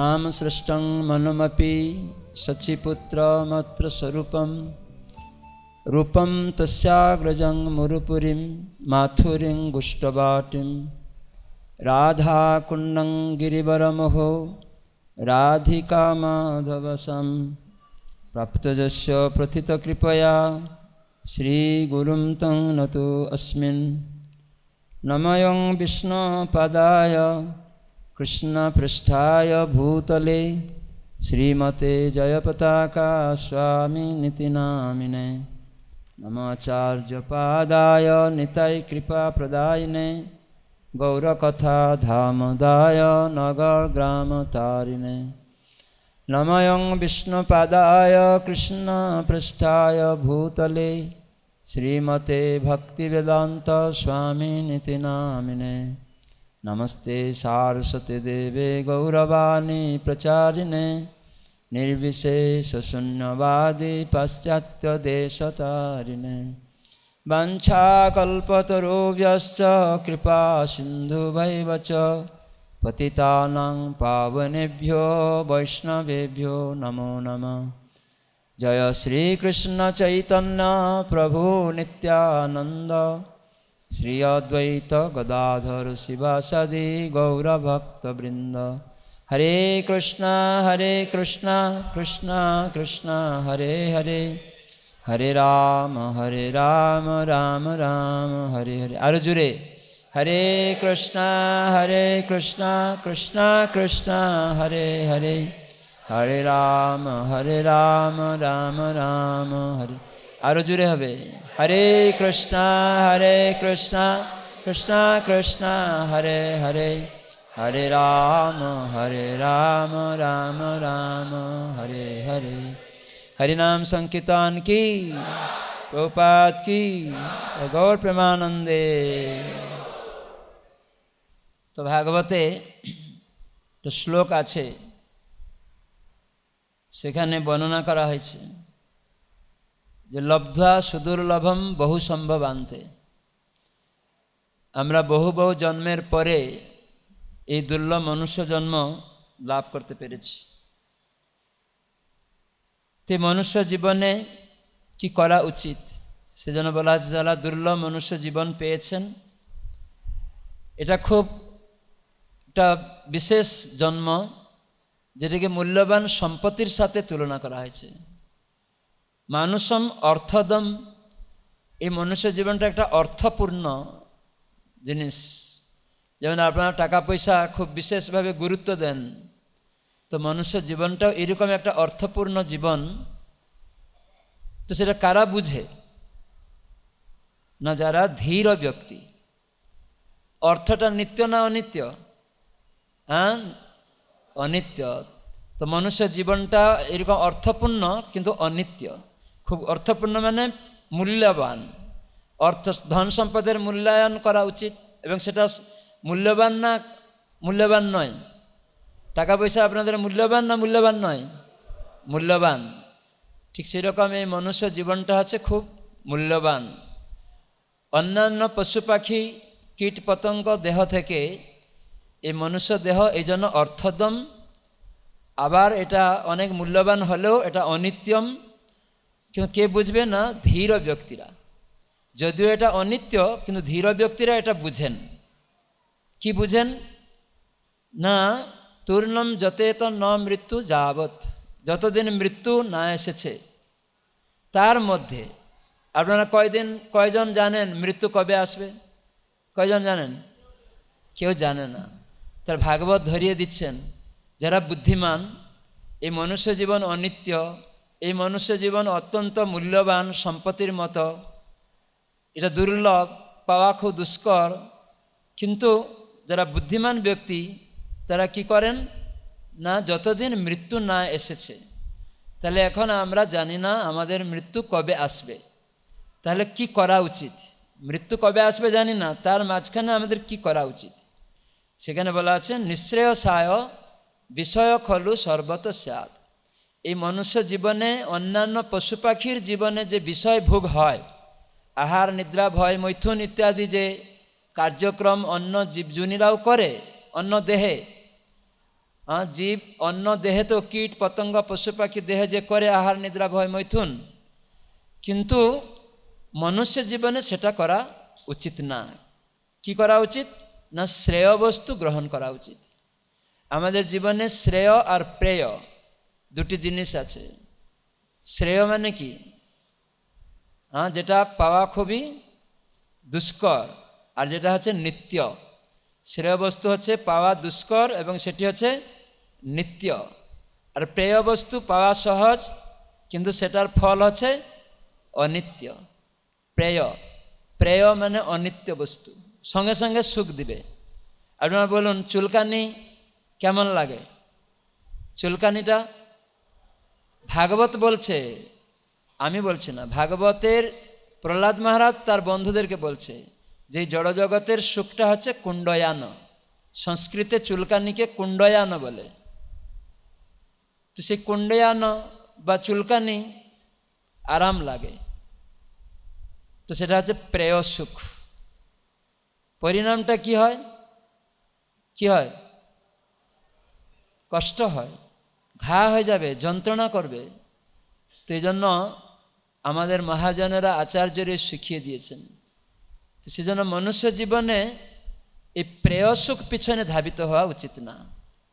नाम सृष्टं मनमपि सचिपुत्रमत्र स्वरूपं रूपं तस्याग्रजं मुरुपुरीं माथुरीं गुष्टवाटिं राधाकुण्डं गिरिवरमहो राधिकामाधवसं प्राप्तजस्य प्रथितकृपया श्रीगुरुं तं नतु अस्मिन् नमयं विष्णुपदाय कृष्णपृष्ठा भूतले श्रीमते जयपताका स्वामिनिति नामिने नमाचार्यपादाय नगर गौरकथाधामदाय नगरग्रामतारिणे नमयं विष्णुपादाय कृष्णपृष्ठाय भूतले श्रीमते भक्तिवेदान्तस्वामिनिति नामिने नमस्ते सारस्वती देवे गौरवाणी प्रचारिणे निर्विशेषशून्यवादी पाश्चातरिणे वञ्छाकल्पतरुभ्यश्च कृपा सिन्धुवैव च पतितानां पावनेभ्यो वैष्णवेभ्यो नमो नम जय चैतन्य प्रभु नित्यानन्द श्री अद्वैत गदाधर शिवासादि गौरभक्तवृन्द हरे कृष्णा हरे कृष्णा कृष्णा कृष्णा हरे हरे हरे राम हरे राम राम राम हरे हरे अर्जुरे हरे कृष्णा हरे कृष्णा कृष्णा कृष्णा हरे हरे हरे राम हरे राम राम राम हरे আরো জুড়ে হবে হরে কৃষ্ণ হরে কৃষ্ণ কৃষ্ণ কৃষ্ণ হরে হরে হরে রাম হরে রাম রাম রাম হরে হরে হরিনাম সংকীর্তন কি প্রপাত কি গৌর প্রেমানন্দে তো ভাগবতে শ্লোক আছে সেখানে বর্ণনা করা হয়েছে যে লব্ধা সুদুর্লভম বহু সম্ভব আনতে আমরা বহু বহু জন্মের পরে এই দুর্লভ মনুষ্য জন্ম লাভ করতে পেরেছি তে মনুষ্য জীবনে কি করা উচিত সেজন্য বলা আছে যারা দুর্লভ মনুষ্য জীবন পেয়েছেন এটা খুব একটা বিশেষ জন্ম যেটিকে মূল্যবান সম্পত্তির সাথে তুলনা করা হয়েছে মানুষম অর্থদম এই মনুষ্য জীবনটা একটা অর্থপূর্ণ জিনিস যেমন আপনারা টাকা পয়সা খুব বিশেষভাবে গুরুত্ব দেন তো মনুষ্য জীবনটাও এরকম একটা অর্থপূর্ণ জীবন তো সেটা কারা বুঝে না যারা ধীর ব্যক্তি অর্থটা নিত্য না অনিত্য হ্যাঁ অনিত্য তো মনুষ্য জীবনটা এরকম অর্থপূর্ণ কিন্তু অনিত্য খুব অর্থপূর্ণ মানে মূল্যবান অর্থ ধন সম্পদের মূল্যায়ন করা উচিত এবং সেটা মূল্যবান না মূল্যবান নয় টাকা পয়সা আপনাদের মূল্যবান না মূল্যবান নয় মূল্যবান ঠিক সেরকম এই মনুষ্য জীবনটা আছে খুব মূল্যবান অন্যান্য পশু পাখি কীট পতঙ্গ দেহ থেকে এই মনুষ্য দেহ এই জন্য অর্থদম আবার এটা অনেক মূল্যবান হলেও এটা অনিত্যম কিন্তু কে বুঝবে না ধীর ব্যক্তিরা যদিও এটা অনিত্য কিন্তু ধীর ব্যক্তিরা এটা বুঝেন কি বুঝেন না তুর্ণম যতেত ন মৃত্যু যাবৎ যতদিন মৃত্যু না এসেছে তার মধ্যে আপনারা কয়দিন কয়জন জানেন মৃত্যু কবে আসবে কয়জন জানেন কেউ জানে না তার ভাগবত ধরিয়ে দিচ্ছেন যারা বুদ্ধিমান এই মনুষ্য জীবন অনিত্য এই মনুষ্য জীবন অত্যন্ত মূল্যবান সম্পত্তির মতো এটা দুর্লভ পাওয়া খুব দুষ্কর কিন্তু যারা বুদ্ধিমান ব্যক্তি তারা কি করেন না যতদিন মৃত্যু না এসেছে তাহলে এখন আমরা জানি না আমাদের মৃত্যু কবে আসবে তাহলে কি করা উচিত মৃত্যু কবে আসবে জানি না তার মাঝখানে আমাদের কি করা উচিত সেখানে বলা আছে নিঃশ্রেয় সায় বিষয় খলু সর্বত স্যাত এই মনুষ্য জীবনে অন্যান্য পশুপাখির জীবনে যে বিষয় ভোগ হয় আহার নিদ্রা ভয় মৈথুন ইত্যাদি যে কার্যক্রম অন্য জীবজুনিরাও করে অন্য দেহে জীব অন্য দেহে তো কীট পতঙ্গ পশু পাখি দেহে যে করে আহার নিদ্রা ভয় মৈথুন কিন্তু মনুষ্য জীবনে সেটা করা উচিত না কি করা উচিত না শ্রেয় বস্তু গ্রহণ করা উচিত আমাদের জীবনে শ্রেয় আর প্রেয় দুটি জিনিস আছে শ্রেয় মানে কি হ্যাঁ যেটা পাওয়া খুবই দুষ্কর আর যেটা হচ্ছে নিত্য শ্রেয় বস্তু হচ্ছে পাওয়া দুষ্কর এবং সেটি হচ্ছে নিত্য আর প্রেয় বস্তু পাওয়া সহজ কিন্তু সেটার ফল হচ্ছে অনিত্য প্রেয় প্রেয় মানে অনিত্য বস্তু সঙ্গে সঙ্গে সুখ দিবে আপনারা বলুন চুলকানি কেমন লাগে চুলকানিটা ভাগবত বলছে আমি বলছি না ভাগবতের প্রহ্লাদ মহারাজ তার বন্ধুদেরকে বলছে যে জড়জগতের সুখটা হচ্ছে কুণ্ডয়ান সংস্কৃতে চুলকানিকে কুণ্ডয়ান বলে তো সেই কুণ্ডয়ান বা চুলকানি আরাম লাগে তো সেটা হচ্ছে প্রেয় সুখ পরিণামটা কি হয় কি হয় কষ্ট হয় ঘা হয়ে যাবে যন্ত্রণা করবে তো এই জন্য আমাদের মহাজনেরা আচার্যরে শিখিয়ে দিয়েছেন তো সেজন্য মনুষ্য জীবনে এই প্রেয়সুখ পিছনে ধাবিত হওয়া উচিত না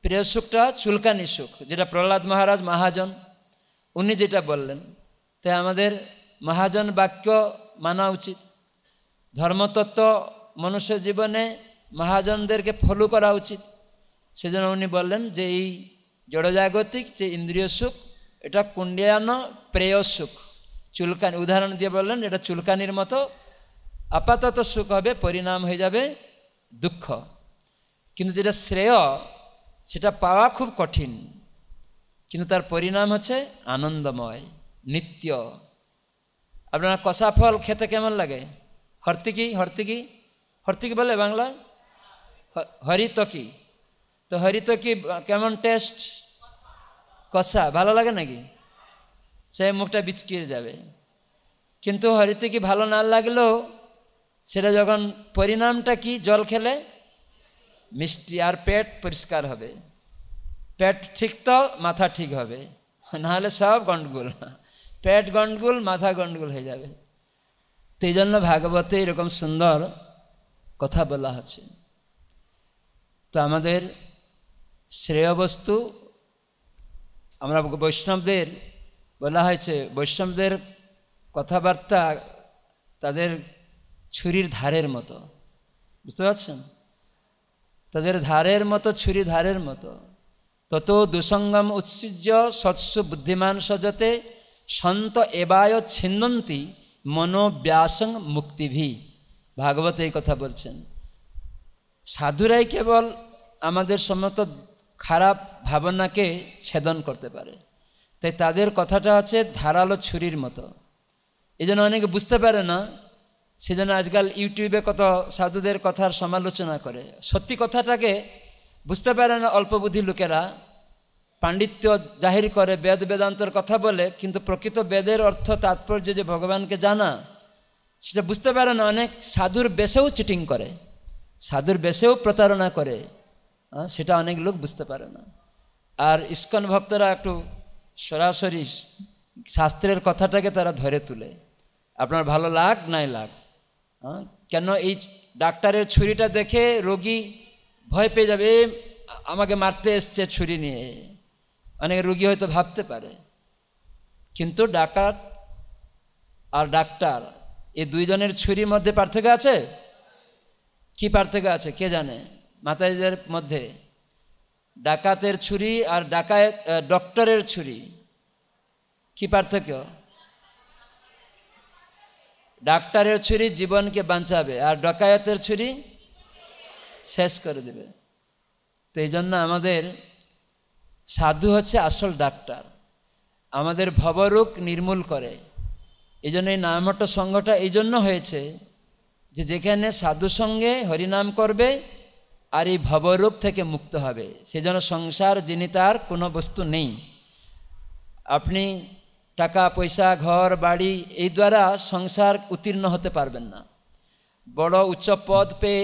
প্রেয়সুখটা চুলকানি সুখ যেটা প্রহ্লাদ মহারাজ মহাজন উনি যেটা বললেন তাই আমাদের মহাজন বাক্য মানা উচিত ধর্মতত্ত্ব মনুষ্য জীবনে মহাজনদেরকে ফলো করা উচিত সেজন্য উনি বললেন যে এই জড়জাগতিক যে ইন্দ্রিয় সুখ এটা কুণ্ডিয়ান প্রেয় সুখ চুলকানি উদাহরণ দিয়ে বললেন এটা চুলকানির মতো আপাতত সুখ হবে পরিণাম হয়ে যাবে দুঃখ কিন্তু যেটা শ্রেয় সেটা পাওয়া খুব কঠিন কিন্তু তার পরিণাম হচ্ছে আনন্দময় নিত্য আপনার কষা ফল খেতে কেমন লাগে হর্তিকি হর্তিকি হর্তিকি বলে বাংলা হরিতকি তো হরিত কি কেমন টেস্ট কষা ভালো লাগে নাকি সে মুখটা বিচকিয়ে যাবে কিন্তু হরিতে কি ভালো না লাগলেও সেটা যখন পরিণামটা কি জল খেলে মিষ্টি আর পেট পরিষ্কার হবে পেট ঠিক তো মাথা ঠিক হবে নাহলে সব গণ্ডগোল পেট গণ্ডগোল মাথা গণ্ডগোল হয়ে যাবে তো এই জন্য ভাগবতে এরকম সুন্দর কথা বলা হচ্ছে তো আমাদের শ্রেয়বস্তু আমরা বৈষ্ণবদের বলা হয়েছে বৈষ্ণবদের কথাবার্তা তাদের ছুরির ধারের মতো বুঝতে পারছেন তাদের ধারের মতো ছুরি ধারের মতো তত দুসঙ্গম উৎসৃজ্য সৎসু বুদ্ধিমান সজতে সন্ত এবায় ছিন্নন্তি মনোব্যাসং মুক্তিভি ভাগবত এই কথা বলছেন সাধুরাই কেবল আমাদের সমস্ত খারাপ ভাবনাকে ছেদন করতে পারে তাই তাদের কথাটা হচ্ছে ধারালো ছুরির মতো এই জন্য অনেকে বুঝতে পারে না সেজন্য আজকাল ইউটিউবে কত সাধুদের কথার সমালোচনা করে সত্যি কথাটাকে বুঝতে পারে না অল্পবুদ্ধি লোকেরা পাণ্ডিত্য জাহির করে বেদ বেদান্তর কথা বলে কিন্তু প্রকৃত বেদের অর্থ তাৎপর্য যে ভগবানকে জানা সেটা বুঝতে পারে না অনেক সাধুর বেশেও চিটিং করে সাধুর বেশেও প্রতারণা করে সেটা অনেক লোক বুঝতে পারে না আর ইস্কন ভক্তরা একটু সরাসরি শাস্ত্রের কথাটাকে তারা ধরে তুলে আপনার ভালো লাগ নাই লাগ কেন এই ডাক্তারের ছুরিটা দেখে রোগী ভয় পেয়ে যাবে আমাকে মারতে এসছে ছুরি নিয়ে অনেক রোগী হয়তো ভাবতে পারে কিন্তু ডাকাত আর ডাক্তার এ দুইজনের ছুরির মধ্যে পার্থক্য আছে কি পার্থক্য আছে কে জানে মাতাজিদের মধ্যে ডাকাতের ছুরি আর ডাকায় ডক্টরের ছুরি কি পার্থক্য ডাক্তারের ছুরি জীবনকে বাঁচাবে আর ডকায়তের ছুরি শেষ করে দেবে তো এই জন্য আমাদের সাধু হচ্ছে আসল ডাক্তার আমাদের ভবরূপ নির্মূল করে এই জন্য এই নামহট্ট সংঘটা এই জন্য হয়েছে যে যেখানে সাধু সঙ্গে হরিনাম করবে আর এই ভবরূপ থেকে মুক্ত হবে সেজন্য সংসার যিনি তার কোনো বস্তু নেই আপনি টাকা পয়সা ঘর বাড়ি এই দ্বারা সংসার উত্তীর্ণ হতে পারবেন না বড় উচ্চ পদ পেয়ে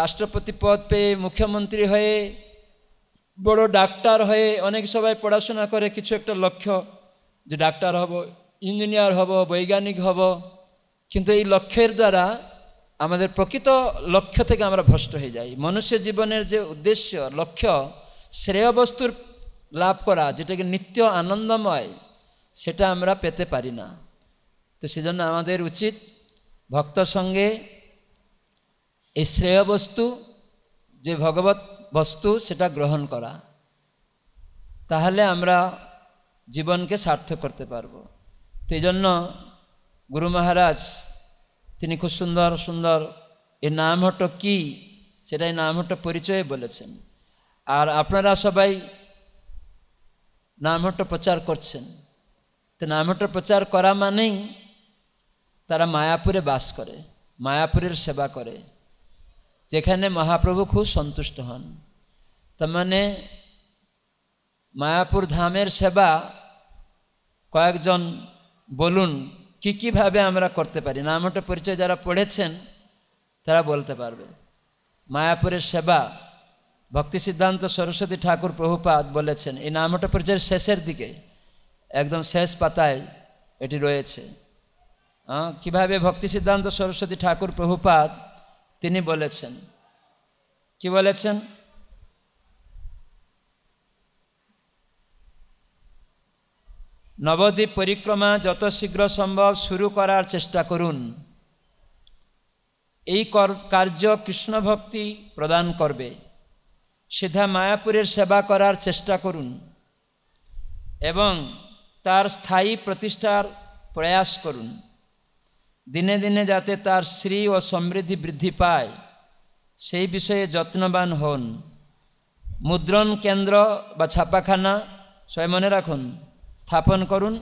রাষ্ট্রপতি পদ পেয়ে মুখ্যমন্ত্রী হয়ে বড় ডাক্তার হয়ে অনেক সবাই পড়াশোনা করে কিছু একটা লক্ষ্য যে ডাক্তার হব ইঞ্জিনিয়ার হব বৈজ্ঞানিক হব কিন্তু এই লক্ষ্যের দ্বারা আমাদের প্রকৃত লক্ষ্য থেকে আমরা ভ্রষ্ট হয়ে যাই মনুষ্য জীবনের যে উদ্দেশ্য লক্ষ্য শ্রেয় বস্তুর লাভ করা যেটাকে নিত্য আনন্দময় সেটা আমরা পেতে পারি না তো সেজন্য আমাদের উচিত ভক্ত সঙ্গে এই শ্রেয় বস্তু যে ভগবত বস্তু সেটা গ্রহণ করা তাহলে আমরা জীবনকে সার্থক করতে পারব তো এই জন্য গুরু মহারাজ তিনি খুব সুন্দর সুন্দর এর নামটা কি সেটাই নামটা পরিচয়ে বলেছেন আর আপনারা সবাই নামটা প্রচার করছেন তো নামটা প্রচার করা মানেই তারা মায়াপুরে বাস করে মায়াপুরের সেবা করে যেখানে মহাপ্রভু খুব সন্তুষ্ট হন তার মানে মায়াপুর ধামের সেবা কয়েকজন বলুন কী কীভাবে আমরা করতে পারি নামটা পরিচয় যারা পড়েছেন তারা বলতে পারবে মায়াপুরের সেবা ভক্তি সিদ্ধান্ত সরস্বতী ঠাকুর প্রভুপাত বলেছেন এই নামটা পরিচয়ের শেষের দিকে একদম শেষ পাতায় এটি রয়েছে কিভাবে ভক্তি সিদ্ধান্ত সরস্বতী ঠাকুর প্রভুপাত তিনি বলেছেন কি বলেছেন নবদ্বীপ পরিক্রমা যত শীঘ্র সম্ভব শুরু করার চেষ্টা করুন এই কার্য কৃষ্ণ ভক্তি প্রদান করবে সিধা মায়াপুরের সেবা করার চেষ্টা করুন এবং তার স্থায়ী প্রতিষ্ঠার প্রয়াস করুন দিনে দিনে যাতে তার শ্রী ও সমৃদ্ধি বৃদ্ধি পায় সেই বিষয়ে যত্নবান হন মুদ্রণ কেন্দ্র বা ছাপাখানা সয় মনে রাখুন স্থাপন করুন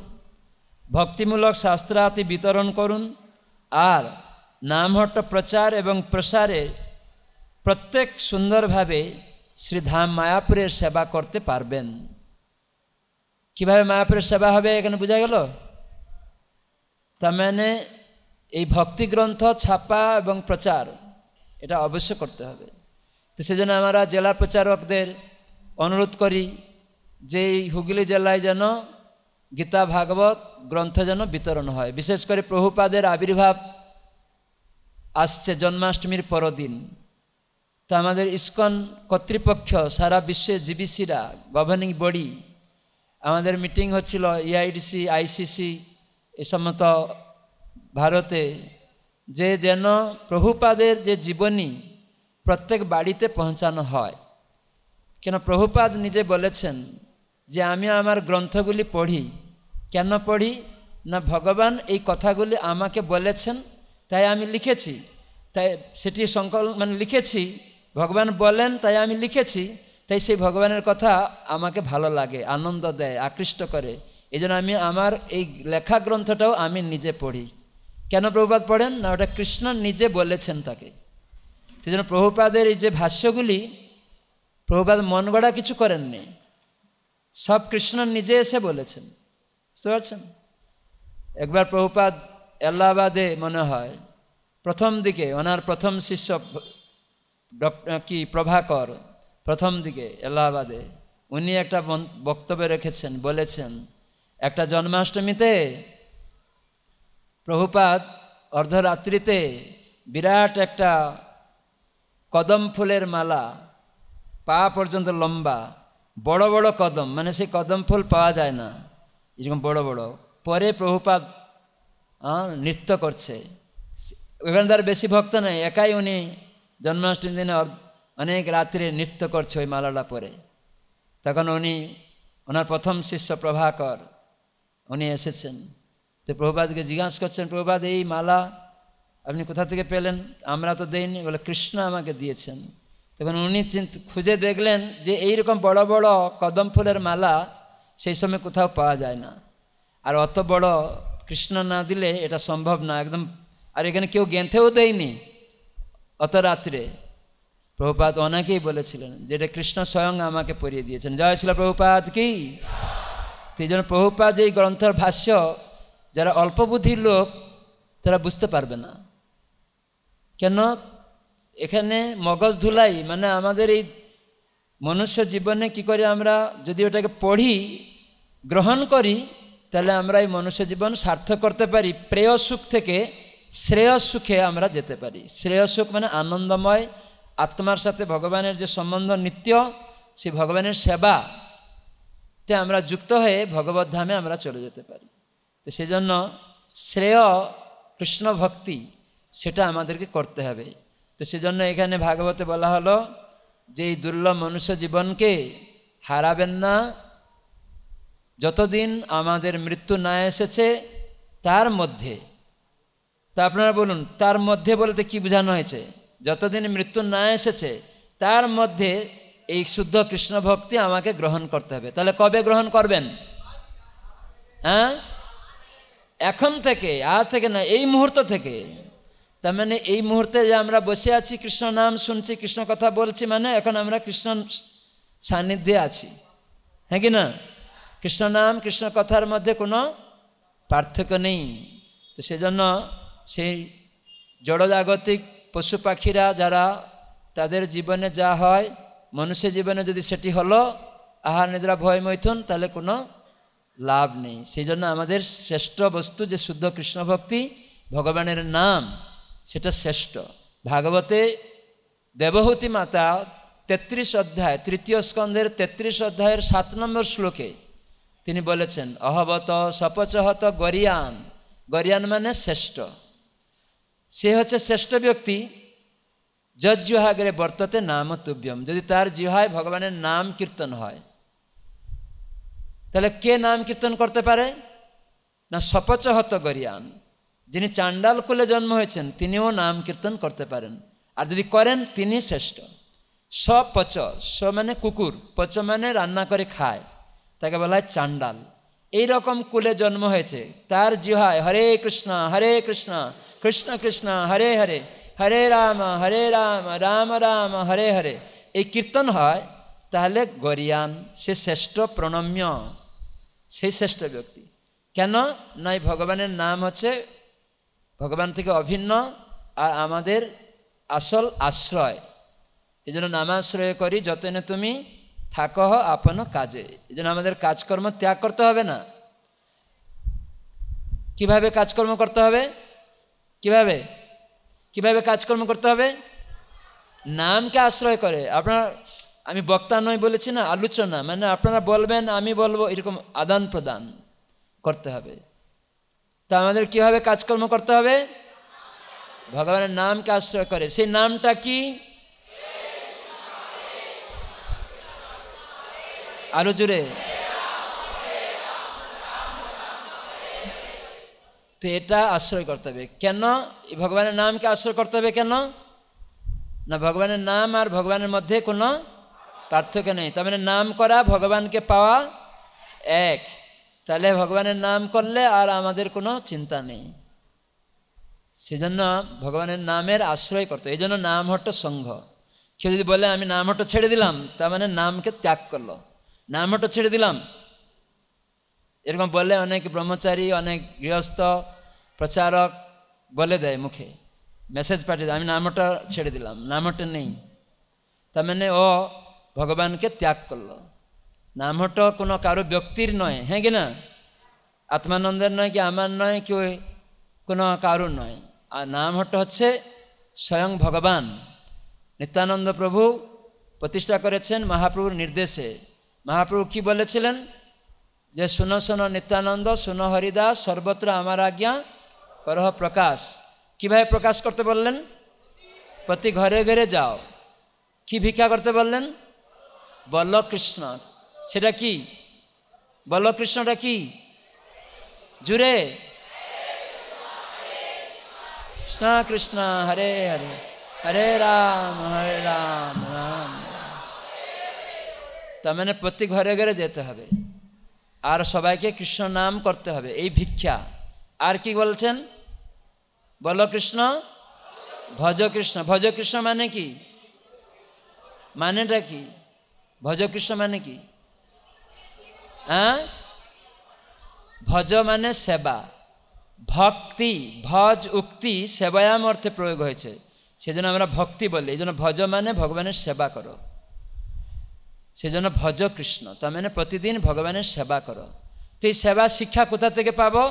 ভক্তিমূলক শাস্ত্রাদি বিতরণ করুন আর নামহট্ট প্রচার এবং প্রসারে প্রত্যেক সুন্দরভাবে শ্রীধাম মায়াপুরের সেবা করতে পারবেন কিভাবে মায়াপুরের সেবা হবে এখানে বোঝা গেল তার মানে এই ভক্তিগ্রন্থ ছাপা এবং প্রচার এটা অবশ্য করতে হবে তো সেজন্য আমরা জেলা প্রচারকদের অনুরোধ করি যে এই হুগলি জেলায় যেন গীতা ভাগবত গ্রন্থ যেন বিতরণ হয় বিশেষ করে প্রভুপাদের আবির্ভাব আসছে জন্মাষ্টমীর পরদিন তো আমাদের ইস্কন কর্তৃপক্ষ সারা বিশ্বে জিবিসিরা গভর্নিং বডি আমাদের মিটিং হচ্ছিল ইআইডিসি e আইসিসি এ সমস্ত ভারতে যে যেন প্রভুপাদের যে জীবনী প্রত্যেক বাড়িতে পৌঁছানো হয় কেন প্রভুপাদ নিজে বলেছেন যে আমি আমার গ্রন্থগুলি পড়ি কেন পড়ি না ভগবান এই কথাগুলি আমাকে বলেছেন তাই আমি লিখেছি তাই সেটি সংকল্প মানে লিখেছি ভগবান বলেন তাই আমি লিখেছি তাই সেই ভগবানের কথা আমাকে ভালো লাগে আনন্দ দেয় আকৃষ্ট করে এই আমি আমার এই লেখা গ্রন্থটাও আমি নিজে পড়ি কেন প্রভুপাত পড়েন না ওটা কৃষ্ণ নিজে বলেছেন তাকে সেই জন্য প্রভুপাদের এই যে ভাষ্যগুলি প্রভুপাদ মন গড়া কিছু করেননি সব কৃষ্ণ নিজে এসে বলেছেন বুঝতে পারছেন একবার প্রভুপাদ এলাহাবাদে মনে হয় প্রথম দিকে ওনার প্রথম শিষ্য কি প্রভাকর প্রথম দিকে এলাহাবাদে উনি একটা বক্তব্য রেখেছেন বলেছেন একটা জন্মাষ্টমীতে প্রভুপাত অর্ধরাত্রিতে বিরাট একটা কদম ফুলের মালা পা পর্যন্ত লম্বা বড় বড় কদম মানে সেই কদম ফুল পাওয়া যায় না এরকম বড় বড় পরে প্রভুপাত নৃত্য করছে ওখানে তার বেশি ভক্ত নেই একাই উনি জন্মাষ্টমীর দিনে অনেক রাত্রে নৃত্য করছে ওই মালাটা পরে তখন উনি ওনার প্রথম শিষ্য প্রভাকর উনি এসেছেন তো প্রভুপাদকে জিজ্ঞাসা করছেন প্রভুপাত এই মালা আপনি কোথা থেকে পেলেন আমরা তো দেইনি বলে কৃষ্ণ আমাকে দিয়েছেন তখন উনি খুঁজে দেখলেন যে এইরকম বড় বড় কদম ফুলের মালা সেই সময় কোথাও পাওয়া যায় না আর অত বড় কৃষ্ণ না দিলে এটা সম্ভব না একদম আর এখানে কেউ গেঁথেও দেয়নি অত রাত্রে প্রভুপাত অনেকেই বলেছিলেন যেটা কৃষ্ণ স্বয়ং আমাকে পরিয়ে দিয়েছেন জয় ছিল প্রভুপাত কি সেই যেন প্রভুপাত এই গ্রন্থের ভাষ্য যারা অল্প বুদ্ধির লোক তারা বুঝতে পারবে না কেন এখানে মগজ ধুলাই মানে আমাদের এই মনুষ্য জীবনে কি করে আমরা যদি ওটাকে পড়ি গ্রহণ করি তাহলে আমরা এই মনুষ্য জীবন সার্থক করতে পারি প্রেয় সুখ থেকে শ্রেয় সুখে আমরা যেতে পারি শ্রেয় সুখ মানে আনন্দময় আত্মার সাথে ভগবানের যে সম্বন্ধ নিত্য সে ভগবানের সেবা তে আমরা যুক্ত হয়ে ভগবত ধামে আমরা চলে যেতে পারি তো সেজন্য শ্রেয় কৃষ্ণ ভক্তি সেটা আমাদেরকে করতে হবে তো সেজন্য এখানে ভাগবতে বলা হলো যে এই দুর্লভ মনুষ্য জীবনকে হারাবেন না যতদিন আমাদের মৃত্যু না এসেছে তার মধ্যে তা আপনারা বলুন তার মধ্যে বলতে কি বোঝানো হয়েছে যতদিন মৃত্যু না এসেছে তার মধ্যে এই শুদ্ধ কৃষ্ণ ভক্তি আমাকে গ্রহণ করতে হবে তাহলে কবে গ্রহণ করবেন হ্যাঁ এখন থেকে আজ থেকে না এই মুহূর্ত থেকে তার মানে এই মুহূর্তে যে আমরা বসে আছি কৃষ্ণ নাম শুনছি কৃষ্ণ কথা বলছি মানে এখন আমরা কৃষ্ণ সান্নিধ্যে আছি হ্যাঁ কি না কৃষ্ণ নাম কৃষ্ণ কথার মধ্যে কোনো পার্থক্য নেই তো সেজন্য সেই জড়জাগতিক পশু পাখিরা যারা তাদের জীবনে যা হয় মনুষ্য জীবনে যদি সেটি হলো আহার নিদ্রা ভয় মৈথুন তাহলে কোনো লাভ নেই সেই জন্য আমাদের শ্রেষ্ঠ বস্তু যে শুদ্ধ কৃষ্ণ ভক্তি ভগবানের নাম সেটা শ্রেষ্ঠ ভাগবতে দেবহূতি মাতা তেত্রিশ অধ্যায় তৃতীয় স্কন্ধের তেত্রিশ অধ্যায়ের সাত নম্বর শ্লোকে তিনি বলেছেন অহবত সপচহত গরিয়ান গরিয়ান মানে শ্রেষ্ঠ সে হচ্ছে শ্রেষ্ঠ ব্যক্তি যজ্জুহাগরে বর্ততে নাম তুব্যম যদি তার জিহায় ভগবানের নাম কীর্তন হয় তাহলে কে নাম কীর্তন করতে পারে না সপচহত গরিয়ান যিনি চান্ডাল কুলে জন্ম হয়েছেন তিনিও নাম কীর্তন করতে পারেন আর যদি করেন তিনি শ্রেষ্ঠ স পচ স মানে কুকুর পচ মানে রান্না করে খায় তাকে বলা হয় চান্ডাল এই রকম কুলে জন্ম হয়েছে তার জিহায় হরে কৃষ্ণ হরে কৃষ্ণ কৃষ্ণ কৃষ্ণ হরে হরে হরে রাম হরে রাম রাম রাম হরে হরে এই কীর্তন হয় তাহলে গরিয়ান সে শ্রেষ্ঠ প্রণম্য সেই শ্রেষ্ঠ ব্যক্তি কেন নয় ভগবানের নাম হচ্ছে ভগবান থেকে অভিন্ন আর আমাদের আসল আশ্রয় এই জন্য নামাশ্রয় করি যতনে তুমি থাকো আপন কাজে এই জন্য আমাদের কাজকর্ম ত্যাগ করতে হবে না কিভাবে কাজকর্ম করতে হবে কিভাবে কিভাবে কাজকর্ম করতে হবে নামকে আশ্রয় করে আপনার আমি বক্তা নয় বলেছি না আলোচনা মানে আপনারা বলবেন আমি বলবো এরকম আদান প্রদান করতে হবে তা আমাদের কীভাবে কাজকর্ম করতে হবে ভগবানের নামকে আশ্রয় করে সেই নামটা কি আরো জুড়ে তো এটা আশ্রয় করতে হবে কেন ভগবানের নামকে আশ্রয় করতে হবে কেন না ভগবানের নাম আর ভগবানের মধ্যে কোনো পার্থক্য নেই তার মানে নাম করা ভগবানকে পাওয়া এক তাহলে ভগবানের নাম করলে আর আমাদের কোনো চিন্তা নেই সেজন্য ভগবানের নামের আশ্রয় করতো এই জন্য নামহট্ট সংঘ কেউ যদি বলে আমি নামহট্ট ছেড়ে দিলাম তার মানে নামকে ত্যাগ করলো নামহট্ট ছেড়ে দিলাম এরকম বলে অনেক ব্রহ্মচারী অনেক গৃহস্থ প্রচারক বলে দেয় মুখে মেসেজ পাঠিয়ে দেয় আমি নামটা ছেড়ে দিলাম নামটা নেই তার মানে ও ভগবানকে ত্যাগ করলো হট কোনো কারো ব্যক্তির নয় হ্যাঁ কি না আত্মানন্দের নয় কি আমার নয় কেউ কোনো কারুর নয় আর নামহট্ট হচ্ছে স্বয়ং ভগবান নিত্যানন্দ প্রভু প্রতিষ্ঠা করেছেন মহাপ্রভুর নির্দেশে মহাপ্রভু কি বলেছিলেন যে শুন শুন নিত্যানন্দ শুন হরিদাস সর্বত্র আমার আজ্ঞা করহ প্রকাশ কীভাবে প্রকাশ করতে বললেন প্রতি ঘরে ঘরে যাও কি ভিক্ষা করতে বললেন বল কৃষ্ণ সেটা কি বল কৃষ্ণটা কি জুড়ে কৃষ্ণ কৃষ্ণ হরে হরে হরে রাম হরে রাম রাম তার মানে প্রতি ঘরে ঘরে যেতে হবে আর সবাইকে কৃষ্ণ নাম করতে হবে এই ভিক্ষা আর কি বলছেন বল কৃষ্ণ ভজ কৃষ্ণ ভজ কৃষ্ণ মানে কি মানেটা কি ভজ কৃষ্ণ মানে কি ଆଁ ভজ মানে সেবা ভক্তি ভজ উক্তি সেবায়াম অর্থে প্রয়োগ হয়েছে সেজন্য আমরা ভক্তি বলি এই জন্য ভজ মানে ভগবানের সেবা করো সেজন্য ভজ কৃষ্ণ তার মানে প্রতিদিন ভগবানের সেবা করো তো এই সেবা শিক্ষা কোথা থেকে পাবো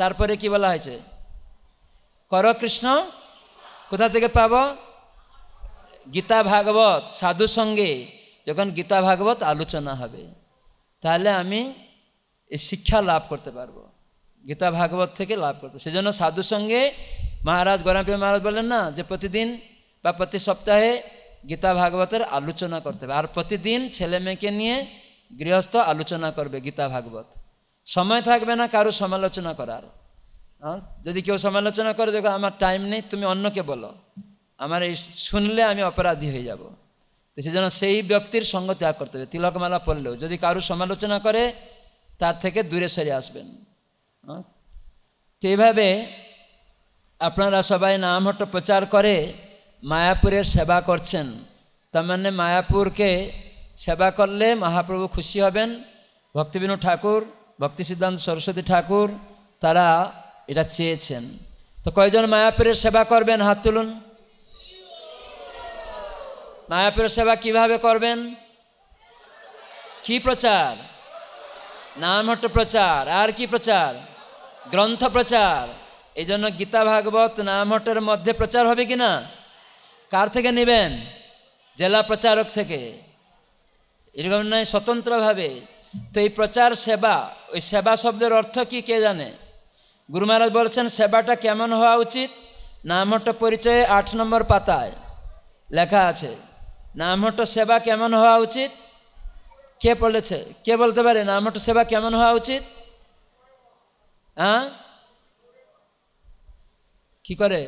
তারপরে কি বলা হয়েছে কর কৃষ্ণ কোথা থেকে পাবো গীতা ভাগবত সাধু সঙ্গে যখন গীতা ভাগবত আলোচনা হবে তাহলে আমি এই শিক্ষা লাভ করতে পারবো গীতা ভাগবত থেকে লাভ করতে সেজন্য সাধুর সঙ্গে মহারাজ গোরামপ্রিয় মহারাজ বলেন না যে প্রতিদিন বা প্রতি সপ্তাহে গীতা ভাগবতের আলোচনা করতে হবে আর প্রতিদিন ছেলে মেয়েকে নিয়ে গৃহস্থ আলোচনা করবে গীতা ভাগবত সময় থাকবে না কারো সমালোচনা করার যদি কেউ সমালোচনা করে দেখো আমার টাইম নেই তুমি অন্যকে বলো আমার এই শুনলে আমি অপরাধী হয়ে যাব সেজন্য সেই ব্যক্তির সঙ্গ ত্যাগ করতে হবে তিলকমালা পড়লেও যদি কারু সমালোচনা করে তার থেকে দূরে সরে আসবেন তো এইভাবে আপনারা সবাই নামহট্ট প্রচার করে মায়াপুরের সেবা করছেন তার মানে মায়াপুরকে সেবা করলে মহাপ্রভু খুশি হবেন ভক্তিবিনু ঠাকুর ভক্তি সিদ্ধান্ত সরস্বতী ঠাকুর তারা এটা চেয়েছেন তো কয়জন মায়াপুরের সেবা করবেন হাত তুলুন মায়াপুর সেবা কিভাবে করবেন কি প্রচার নামহট্ট প্রচার আর কি প্রচার গ্রন্থ প্রচার এই জন্য গীতা ভাগবত নামহট্টের মধ্যে প্রচার হবে কি না কার থেকে নেবেন জেলা প্রচারক থেকে এরকম নয় স্বতন্ত্রভাবে তো এই প্রচার সেবা ওই সেবা শব্দের অর্থ কি কে জানে গুরু মহারাজ বলছেন সেবাটা কেমন হওয়া উচিত নামহট্ট পরিচয়ে আট নম্বর পাতায় লেখা আছে নামহট সেবা কেমন হওয়া উচিত কে বলেছে কে বলতে পারে নামহট সেবা কেমন হওয়া উচিত হ্যাঁ কি করে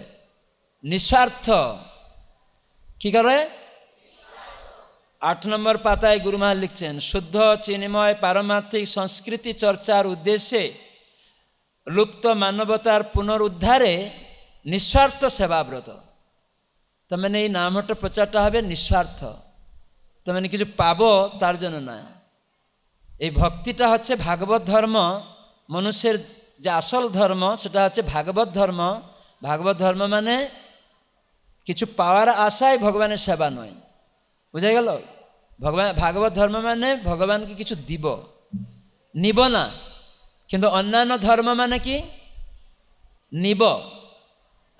নিঃস্বার্থ কি করে আট নম্বর পাতায় গুরুমা লিখছেন শুদ্ধ চিনিময় পারমার্থিক সংস্কৃতি চর্চার উদ্দেশ্যে লুপ্ত মানবতার পুনরুদ্ধারে নিঃস্বার্থ সেবাব্রত তার এই নামটা প্রচারটা হবে নিঃস্বার্থ তার মানে কিছু পাবো তার জন্য নয় এই ভক্তিটা হচ্ছে ভাগবত ধর্ম মানুষের যে আসল ধর্ম সেটা হচ্ছে ভাগবত ধর্ম ভাগবত ধর্ম মানে কিছু পাওয়ার আশায় ভগবানের সেবা নয় বুঝা গেল ভগবান ভাগবত ধর্ম মানে ভগবানকে কিছু দিব নিব না কিন্তু অন্যান্য ধর্ম মানে কি নিব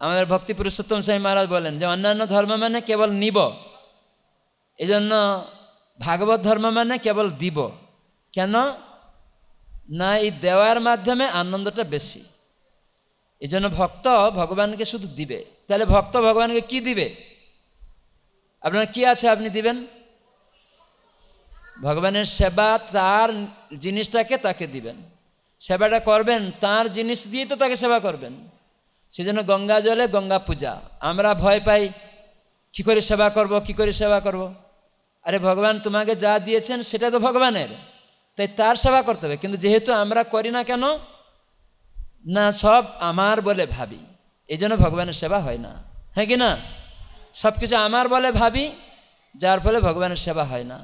আমাদের ভক্তি পুরুষোত্তম স্বামী মহারাজ বলেন যে অন্যান্য ধর্ম মানে কেবল নিব এজন্য ভাগবত ধর্ম মানে কেবল দিব কেন না এই দেওয়ার মাধ্যমে আনন্দটা বেশি এই জন্য ভক্ত ভগবানকে শুধু দিবে তাহলে ভক্ত ভগবানকে কি দিবে আপনার কি আছে আপনি দিবেন ভগবানের সেবা তার জিনিসটাকে তাকে দিবেন সেবাটা করবেন তার জিনিস দিয়ে তো তাকে সেবা করবেন সেজন্য গঙ্গা জলে গঙ্গা পূজা আমরা ভয় পাই কী করে সেবা করব কি করে সেবা করব। আরে ভগবান তোমাকে যা দিয়েছেন সেটা তো ভগবানের তাই তার সেবা করতে হবে কিন্তু যেহেতু আমরা করি না কেন না সব আমার বলে ভাবি এই জন্য ভগবানের সেবা হয় না হ্যাঁ কি না সব কিছু আমার বলে ভাবি যার ফলে ভগবানের সেবা হয় না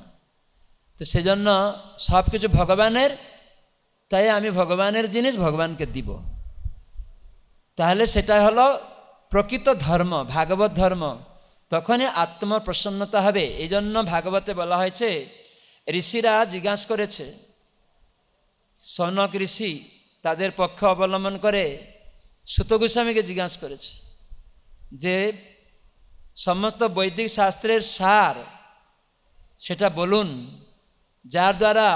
তো সেজন্য সব কিছু ভগবানের তাই আমি ভগবানের জিনিস ভগবানকে দিব তাহলে সেটা হলো প্রকৃত ধর্ম ভাগবত ধর্ম তখনই আত্মপ্রসন্নতা হবে এই জন্য ভাগবতে বলা হয়েছে ঋষিরা জিজ্ঞাসা করেছে সনক ঋষি তাদের পক্ষ অবলম্বন করে সুতগোস্বামীকে জিজ্ঞাসা করেছে যে সমস্ত বৈদিক শাস্ত্রের সার সেটা বলুন যার দ্বারা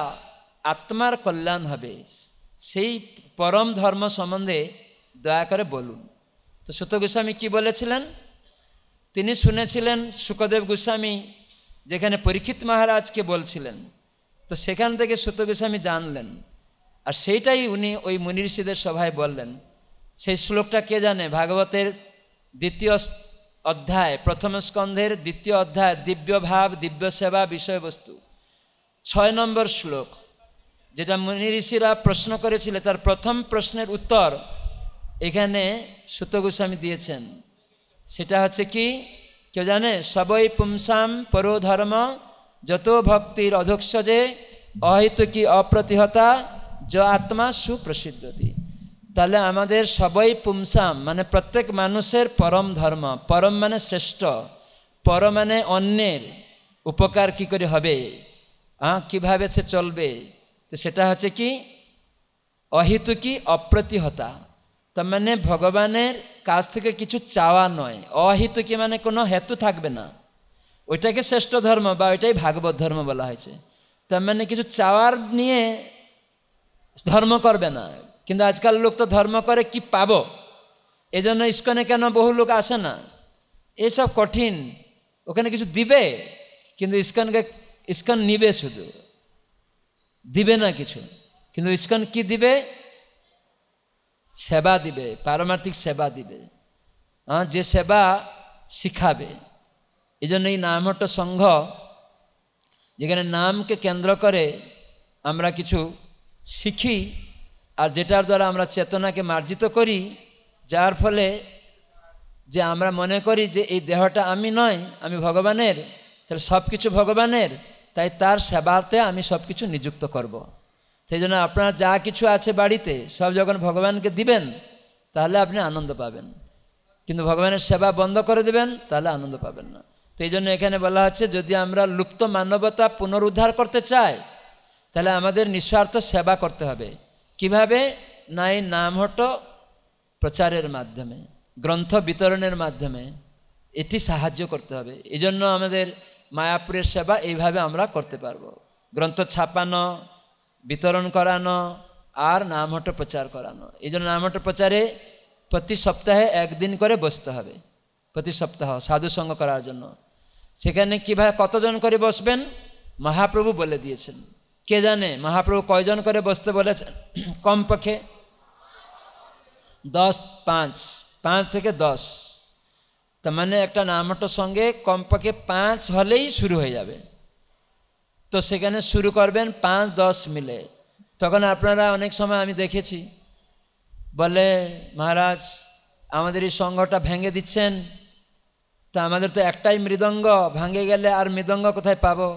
আত্মার কল্যাণ হবে সেই পরম ধর্ম সম্বন্ধে দয়া করে বলুন তো সুত গোস্বামী কী বলেছিলেন তিনি শুনেছিলেন সুখদেব গোস্বামী যেখানে পরীক্ষিত মহারাজকে বলছিলেন তো সেখান থেকে সুত গোস্বামী জানলেন আর সেইটাই উনি ওই মুনিঋষিদের সভায় বললেন সেই শ্লোকটা কে জানে ভাগবতের দ্বিতীয় অধ্যায় প্রথম স্কন্ধের দ্বিতীয় অধ্যায় দিব্য ভাব দিব্য সেবা বিষয়বস্তু ছয় নম্বর শ্লোক যেটা মুনি ঋষিরা প্রশ্ন করেছিল তার প্রথম প্রশ্নের উত্তর এখানে সুত গোস্বামী দিয়েছেন সেটা হচ্ছে কি কেউ জানে সবই পুমসাম পরো ধর্ম যত ভক্তির অধ্যক্ষ অধক্ষজে কি অপ্রতিহতা য আত্মা সুপ্রসিদ্ধতি তাহলে আমাদের সবই পুমসাম মানে প্রত্যেক মানুষের পরম ধর্ম পরম মানে শ্রেষ্ঠ পর মানে অন্যের উপকার কি করে হবে হ্যাঁ কীভাবে সে চলবে তো সেটা হচ্ছে কি অহেতুকি অপ্রতিহতা তার মানে ভগবানের কাছ থেকে কিছু চাওয়া নয় কি মানে কোনো হেতু থাকবে না ওইটাকে শ্রেষ্ঠ ধর্ম বা ওইটাই ভাগবত ধর্ম বলা হয়েছে তার মানে কিছু চাওয়ার নিয়ে ধর্ম করবে না কিন্তু আজকাল লোক তো ধর্ম করে কি পাব এই জন্য ইস্কনে কেন বহু লোক আসে না এসব কঠিন ওখানে কিছু দিবে কিন্তু ইস্কনকে ইস্কন নিবে শুধু দিবে না কিছু কিন্তু ইস্কন কি দিবে সেবা দিবে পারমার্থিক সেবা দিবে হ্যাঁ যে সেবা শিখাবে এই জন্য এই নামহট্ট সংঘ যেখানে নামকে কেন্দ্র করে আমরা কিছু শিখি আর যেটার দ্বারা আমরা চেতনাকে মার্জিত করি যার ফলে যে আমরা মনে করি যে এই দেহটা আমি নয় আমি ভগবানের তাহলে সব কিছু ভগবানের তাই তার সেবাতে আমি সব কিছু নিযুক্ত করবো সেই জন্য আপনার যা কিছু আছে বাড়িতে সব যখন ভগবানকে দিবেন তাহলে আপনি আনন্দ পাবেন কিন্তু ভগবানের সেবা বন্ধ করে দেবেন তাহলে আনন্দ পাবেন না তো এই জন্য এখানে বলা হচ্ছে যদি আমরা লুপ্ত মানবতা পুনরুদ্ধার করতে চাই তাহলে আমাদের নিঃস্বার্থ সেবা করতে হবে কিভাবে নাই নাম নামহট প্রচারের মাধ্যমে গ্রন্থ বিতরণের মাধ্যমে এটি সাহায্য করতে হবে এই জন্য আমাদের মায়াপুরের সেবা এইভাবে আমরা করতে পারবো গ্রন্থ ছাপানো বিতরণ করানো আর নামহট প্রচার করানো এই জন্য নামহট প্রচারে প্রতি সপ্তাহে একদিন করে বসতে হবে প্রতি সপ্তাহ সাধুসঙ্গ করার জন্য সেখানে কীভাবে কতজন করে বসবেন মহাপ্রভু বলে দিয়েছেন কে জানে মহাপ্রভু কয়জন করে বসতে বলেছেন কমপক্ষে দশ পাঁচ পাঁচ থেকে দশ তার মানে একটা নামহট সঙ্গে কমপক্ষে পাঁচ হলেই শুরু হয়ে যাবে তো সেখানে শুরু করবেন পাঁচ দশ মিলে তখন আপনারা অনেক সময় আমি দেখেছি বলে মহারাজ আমাদের এই সংঘটা ভেঙে দিচ্ছেন তা আমাদের তো একটাই মৃদঙ্গ ভাঙে গেলে আর মৃদঙ্গ কোথায় পাবো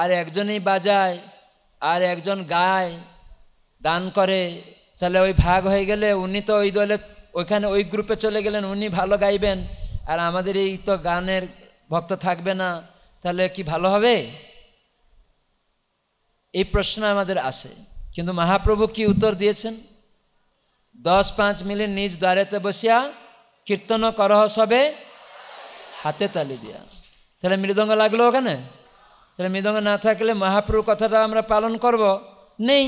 আর একজনই বাজায় আর একজন গায় গান করে তাহলে ওই ভাগ হয়ে গেলে উনি তো ওই দলে ওইখানে ওই গ্রুপে চলে গেলেন উনি ভালো গাইবেন আর আমাদের এই তো গানের ভক্ত থাকবে না তাহলে কি ভালো হবে এই প্রশ্ন আমাদের আসে কিন্তু মহাপ্রভু কি উত্তর দিয়েছেন দশ পাঁচ মিলে নিজ দ্বারেতে বসিয়া কীর্তন করহ সবে হাতে তালি দিয়া তাহলে মৃদঙ্গ লাগলো ওখানে তাহলে মৃদঙ্গ না থাকলে মহাপ্রভুর কথাটা আমরা পালন করব নেই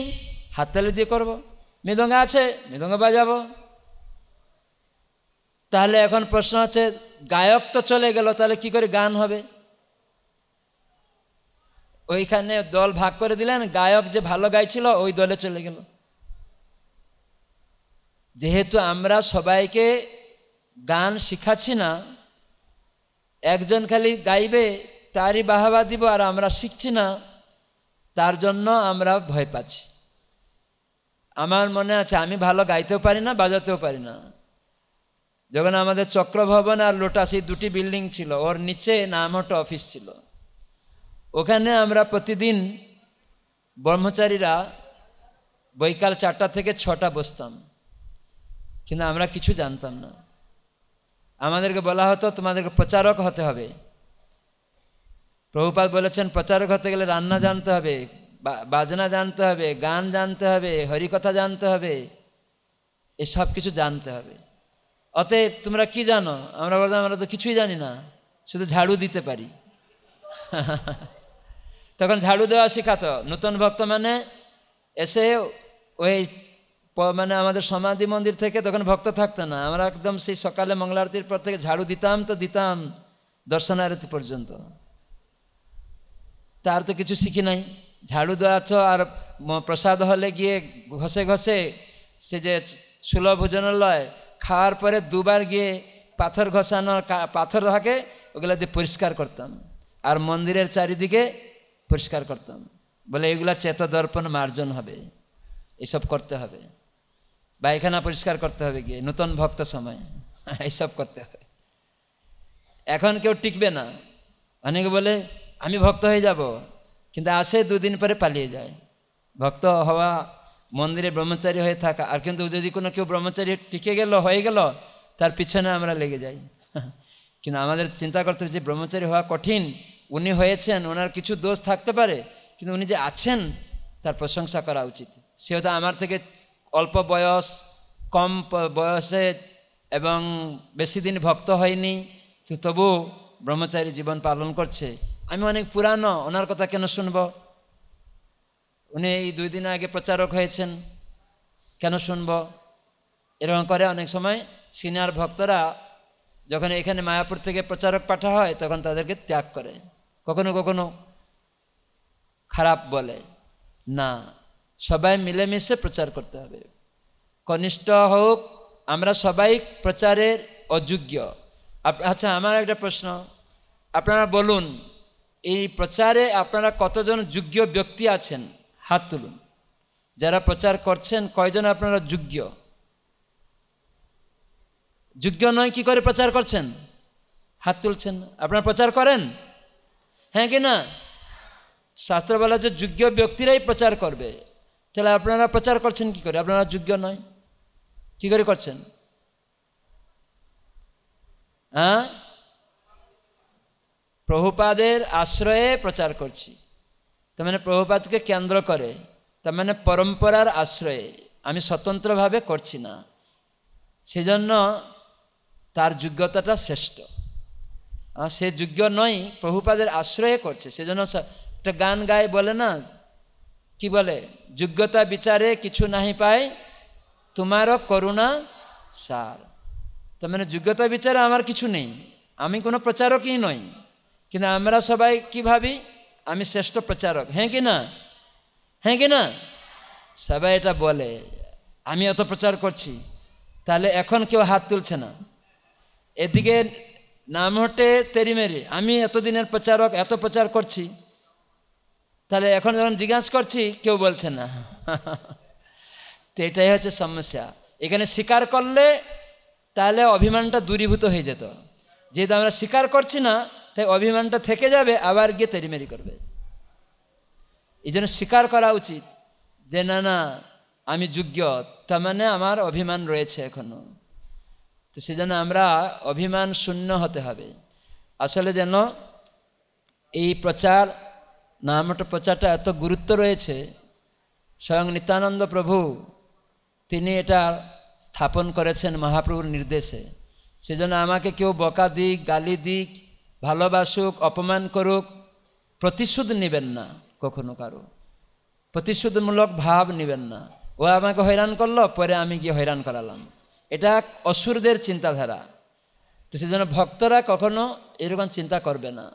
হাত তালি দিয়ে করব মৃদঙ্গ আছে মৃদঙ্গ বাজাবো তাহলে এখন প্রশ্ন হচ্ছে গায়ক তো চলে গেল তাহলে কি করে গান হবে ওইখানে দল ভাগ করে দিলেন গায়ক যে ভালো গাইছিল ওই দলে চলে গেল যেহেতু আমরা সবাইকে গান শিখাচ্ছি না একজন খালি গাইবে তারই বাহাবা দিব আর আমরা শিখছি না তার জন্য আমরা ভয় পাচ্ছি আমার মনে আছে আমি ভালো গাইতেও পারি না বাজাতেও পারি না যখন আমাদের চক্রভবন আর লোটাসি দুটি বিল্ডিং ছিল ওর নিচে নামহট্ট অফিস ছিল ওখানে আমরা প্রতিদিন ব্রহ্মচারীরা বৈকাল চারটা থেকে ছটা বসতাম কিন্তু আমরা কিছু জানতাম না আমাদেরকে বলা হতো তোমাদেরকে প্রচারক হতে হবে প্রভুপাত বলেছেন প্রচারক হতে গেলে রান্না জানতে হবে বাজনা জানতে হবে গান জানতে হবে হরিকথা জানতে হবে এসব কিছু জানতে হবে অতএব তোমরা কি জানো আমরা বলতাম আমরা তো কিছুই জানি না শুধু ঝাড়ু দিতে পারি তখন ঝাড়ু দেওয়া শেখাতো নতুন ভক্ত মানে এসে ওই মানে আমাদের সমাধি মন্দির থেকে তখন ভক্ত থাকতো না আমরা একদম সেই সকালে মঙ্গলারতির পর থেকে ঝাড়ু দিতাম তো দিতাম আরতি পর্যন্ত তার তো কিছু শিখি নাই ঝাড়ু দেওয়াছ আর প্রসাদ হলে গিয়ে ঘষে ঘষে সে যে সুলভ ভোজনালয় খাওয়ার পরে দুবার গিয়ে পাথর ঘষানো পাথর থাকে ওগুলো দিয়ে পরিষ্কার করতাম আর মন্দিরের চারিদিকে পরিষ্কার করতাম বলে এগুলা চেতদর্পণ মার্জন হবে এসব করতে হবে পায়খানা পরিষ্কার করতে হবে গিয়ে নূতন ভক্ত সময় এইসব করতে হবে এখন কেউ টিকবে না অনেকে বলে আমি ভক্ত হয়ে যাব কিন্তু আসে দুদিন পরে পালিয়ে যায় ভক্ত হওয়া মন্দিরে ব্রহ্মচারী হয়ে থাকা আর কিন্তু যদি কোনো কেউ ব্রহ্মচারী টিকে গেল হয়ে গেল তার পিছনে আমরা লেগে যাই কিন্তু আমাদের চিন্তা করতে হবে যে ব্রহ্মচারী হওয়া কঠিন উনি হয়েছেন ওনার কিছু দোষ থাকতে পারে কিন্তু উনি যে আছেন তার প্রশংসা করা উচিত সে হয়তো আমার থেকে অল্প বয়স কম বয়সে এবং বেশি দিন ভক্ত হয়নি কিন্তু তবু ব্রহ্মচারী জীবন পালন করছে আমি অনেক পুরানো ওনার কথা কেন শুনব উনি এই দুই দিন আগে প্রচারক হয়েছেন কেন শুনব এরকম করে অনেক সময় সিনিয়র ভক্তরা যখন এখানে মায়াপুর থেকে প্রচারক পাঠা হয় তখন তাদেরকে ত্যাগ করে কখনো কখনো খারাপ বলে না সবাই মিলেমিশে প্রচার করতে হবে কনিষ্ঠ হোক আমরা সবাই প্রচারের অযোগ্য আচ্ছা আমার একটা প্রশ্ন আপনারা বলুন এই প্রচারে আপনারা কতজন যোগ্য ব্যক্তি আছেন হাত তুলুন যারা প্রচার করছেন কয়জন আপনারা যোগ্য যোগ্য নয় কি করে প্রচার করছেন হাত তুলছেন আপনারা প্রচার করেন হ্যাঁ কি না শাস্ত্র বলা যে যোগ্য ব্যক্তিরাই প্রচার করবে তাহলে আপনারা প্রচার করছেন কি করে আপনারা যোগ্য নয় কি করে করছেন হ্যাঁ প্রভুপাদের আশ্রয়ে প্রচার করছি তার মানে প্রভুপাদকে কেন্দ্র করে তার মানে পরম্পরার আশ্রয়ে আমি স্বতন্ত্রভাবে করছি না সেজন্য তার যোগ্যতাটা শ্রেষ্ঠ সে যোগ্য নয় প্রভুপাদের আশ্রয় করছে সেজন্য একটা গান গায় বলে না কি বলে যোগ্যতা বিচারে কিছু নাহি পাই তোমার করুণা সার তার মানে যোগ্যতা বিচারে আমার কিছু নেই আমি কোনো প্রচারকই নই কিন্তু আমরা সবাই কি ভাবি আমি শ্রেষ্ঠ প্রচারক হ্যাঁ কি না হ্যাঁ কি না সবাই এটা বলে আমি অত প্রচার করছি তাহলে এখন কেউ হাত তুলছে না এদিকে নাম হটে তেরিমেরি আমি এতদিনের প্রচারক এত প্রচার করছি তাহলে এখন যখন জিজ্ঞাসা করছি কেউ বলছে না তো এটাই হচ্ছে সমস্যা এখানে স্বীকার করলে তাহলে অভিমানটা দূরীভূত হয়ে যেত যেহেতু আমরা স্বীকার করছি না তাই অভিমানটা থেকে যাবে আবার গিয়ে তেরিমেরি করবে এই জন্য স্বীকার করা উচিত যে না না আমি যোগ্য তার মানে আমার অভিমান রয়েছে এখনও তো সেজন্য আমরা অভিমান শূন্য হতে হবে আসলে যেন এই প্রচার নামটা প্রচারটা এত গুরুত্ব রয়েছে স্বয়ং নিত্যানন্দ প্রভু তিনি এটা স্থাপন করেছেন মহাপ্রভুর নির্দেশে সেজন্য আমাকে কেউ বকা দিক গালি দিক ভালোবাসুক অপমান করুক প্রতিশোধ নেবেন না কখনো কারো প্রতিশোধমূলক ভাব নেবেন না ও আমাকে হয়রান করলো পরে আমি গিয়ে হয়রান করালাম এটা অসুরদের চিন্তাধারা তো সেজন্য ভক্তরা কখনো এরকম চিন্তা করবে না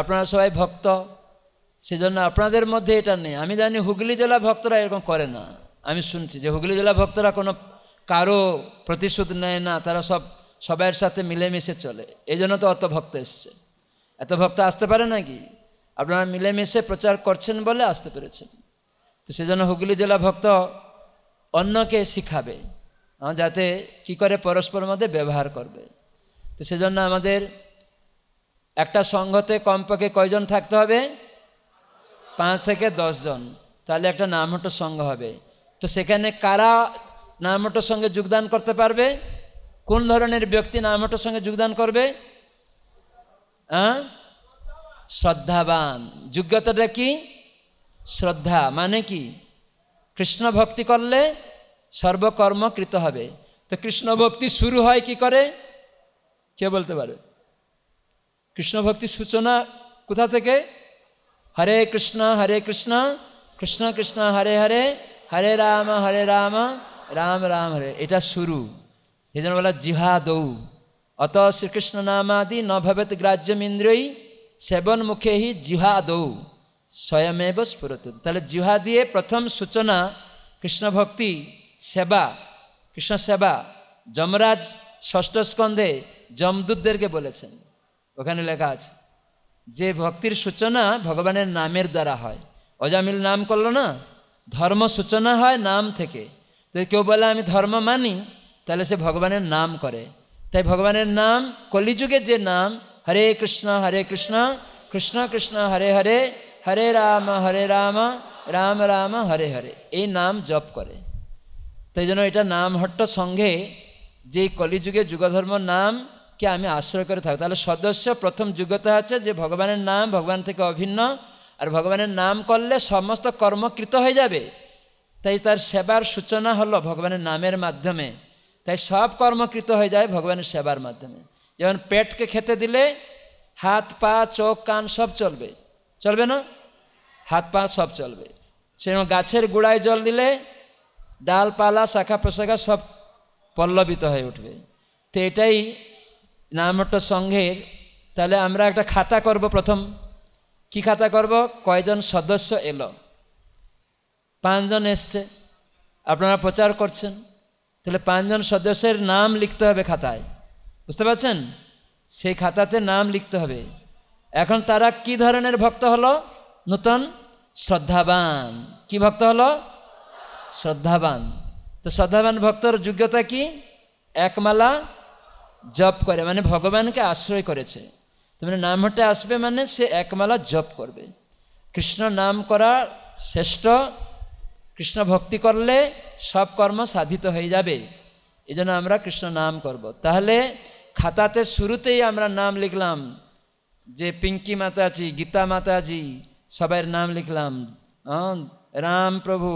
আপনারা সবাই ভক্ত সেজন্য আপনাদের মধ্যে এটা নেই আমি জানি হুগলি জেলা ভক্তরা এরকম করে না আমি শুনছি যে হুগলি জেলা ভক্তরা কোনো কারো প্রতিশোধ নেয় না তারা সব সবাইয়ের সাথে মিলেমিশে চলে এই জন্য তো অত ভক্ত এসছে এত ভক্ত আসতে পারে নাকি আপনারা মিলেমিশে প্রচার করছেন বলে আসতে পেরেছেন তো সেজন্য হুগলি জেলা ভক্ত অন্যকে শিখাবে যাতে কি করে পরস্পর মধ্যে ব্যবহার করবে তো সেজন্য আমাদের একটা সংঘতে কমপক্ষে কয়জন থাকতে হবে পাঁচ থেকে জন তাহলে একটা নামহট্ট সংঘ হবে তো সেখানে কারা নামহট্ট সঙ্গে যোগদান করতে পারবে কোন ধরনের ব্যক্তি নামহট্ট সঙ্গে যোগদান করবে হ্যাঁ শ্রদ্ধাবান যোগ্যতাটা কি শ্রদ্ধা মানে কি কৃষ্ণ ভক্তি করলে সর্বকর্মকৃত হবে তো কৃষ্ণভক্তি ভক্তি শুরু হয় কি করে কে বলতে পারে কৃষ্ণ সূচনা কোথা থেকে হরে কৃষ্ণ হরে কৃষ্ণ কৃষ্ণ কৃষ্ণ হরে হরে হরে রাম হরে রাম রাম রাম হরে এটা শুরু এই জন্য বলা জিহা দৌ অত শ্রীকৃষ্ণ নামাদি ন ভবেত গ্রাহ্যমিন্দ্রই সেবন মুখে হি জিহা দৌ স্বয়মেব স্ফুরত তাহলে জিহা দিয়ে প্রথম সূচনা কৃষ্ণ ভক্তি সেবা কৃষ্ণ সেবা যমরাজ ষষ্ঠ স্কন্ধে যমদূতদেরকে বলেছেন ওখানে লেখা আছে যে ভক্তির সূচনা ভগবানের নামের দ্বারা হয় অজামিল নাম করলো না ধর্ম সূচনা হয় নাম থেকে তো কেউ বলে আমি ধর্ম মানি তাহলে সে ভগবানের নাম করে তাই ভগবানের নাম কলিযুগে যে নাম হরে কৃষ্ণ হরে কৃষ্ণ কৃষ্ণ কৃষ্ণ হরে হরে হরে রাম হরে রাম রাম রাম হরে হরে এই নাম জপ করে তাই জন্য এটা নাম হট্ট সঙ্গে যে কলিযুগে যুগধর্ম নাম কে আমি আশ্রয় করে থাকি তাহলে সদস্য প্রথম যোগ্যতা আছে যে ভগবানের নাম ভগবান থেকে অভিন্ন আর ভগবানের নাম করলে সমস্ত কর্মকৃত হয়ে যাবে তাই তার সেবার সূচনা হলো ভগবানের নামের মাধ্যমে তাই সব কর্মকৃত হয়ে যায় ভগবানের সেবার মাধ্যমে যেমন পেটকে খেতে দিলে হাত পা চোখ কান সব চলবে চলবে না হাত পা সব চলবে সেরকম গাছের গুড়ায় জল দিলে ডালপালা শাখা প্রশাখা সব পল্লবিত হয়ে উঠবে তো এটাই নামট সংঘের তাহলে আমরা একটা খাতা করব প্রথম কি খাতা করব কয়জন সদস্য এলো পাঁচজন এসছে আপনারা প্রচার করছেন তাহলে পাঁচজন সদস্যের নাম লিখতে হবে খাতায় বুঝতে পারছেন সেই খাতাতে নাম লিখতে হবে এখন তারা কি ধরনের ভক্ত হলো নূতন শ্রদ্ধাবান কি ভক্ত হলো শ্রদ্ধাবান তো শ্রদ্ধাবান ভক্তর যোগ্যতা কি একমালা জপ করে মানে ভগবানকে আশ্রয় করেছে তোমার মানে নাম হটে আসবে মানে সে একমালা জপ করবে কৃষ্ণ নাম করা শ্রেষ্ঠ কৃষ্ণ ভক্তি করলে সব কর্ম সাধিত হয়ে যাবে এই জন্য আমরা কৃষ্ণ নাম করব। তাহলে খাতাতে শুরুতেই আমরা নাম লিখলাম যে পিঙ্কি মাতাজি গীতা মাতাজি সবাইয়ের নাম লিখলাম রাম প্রভু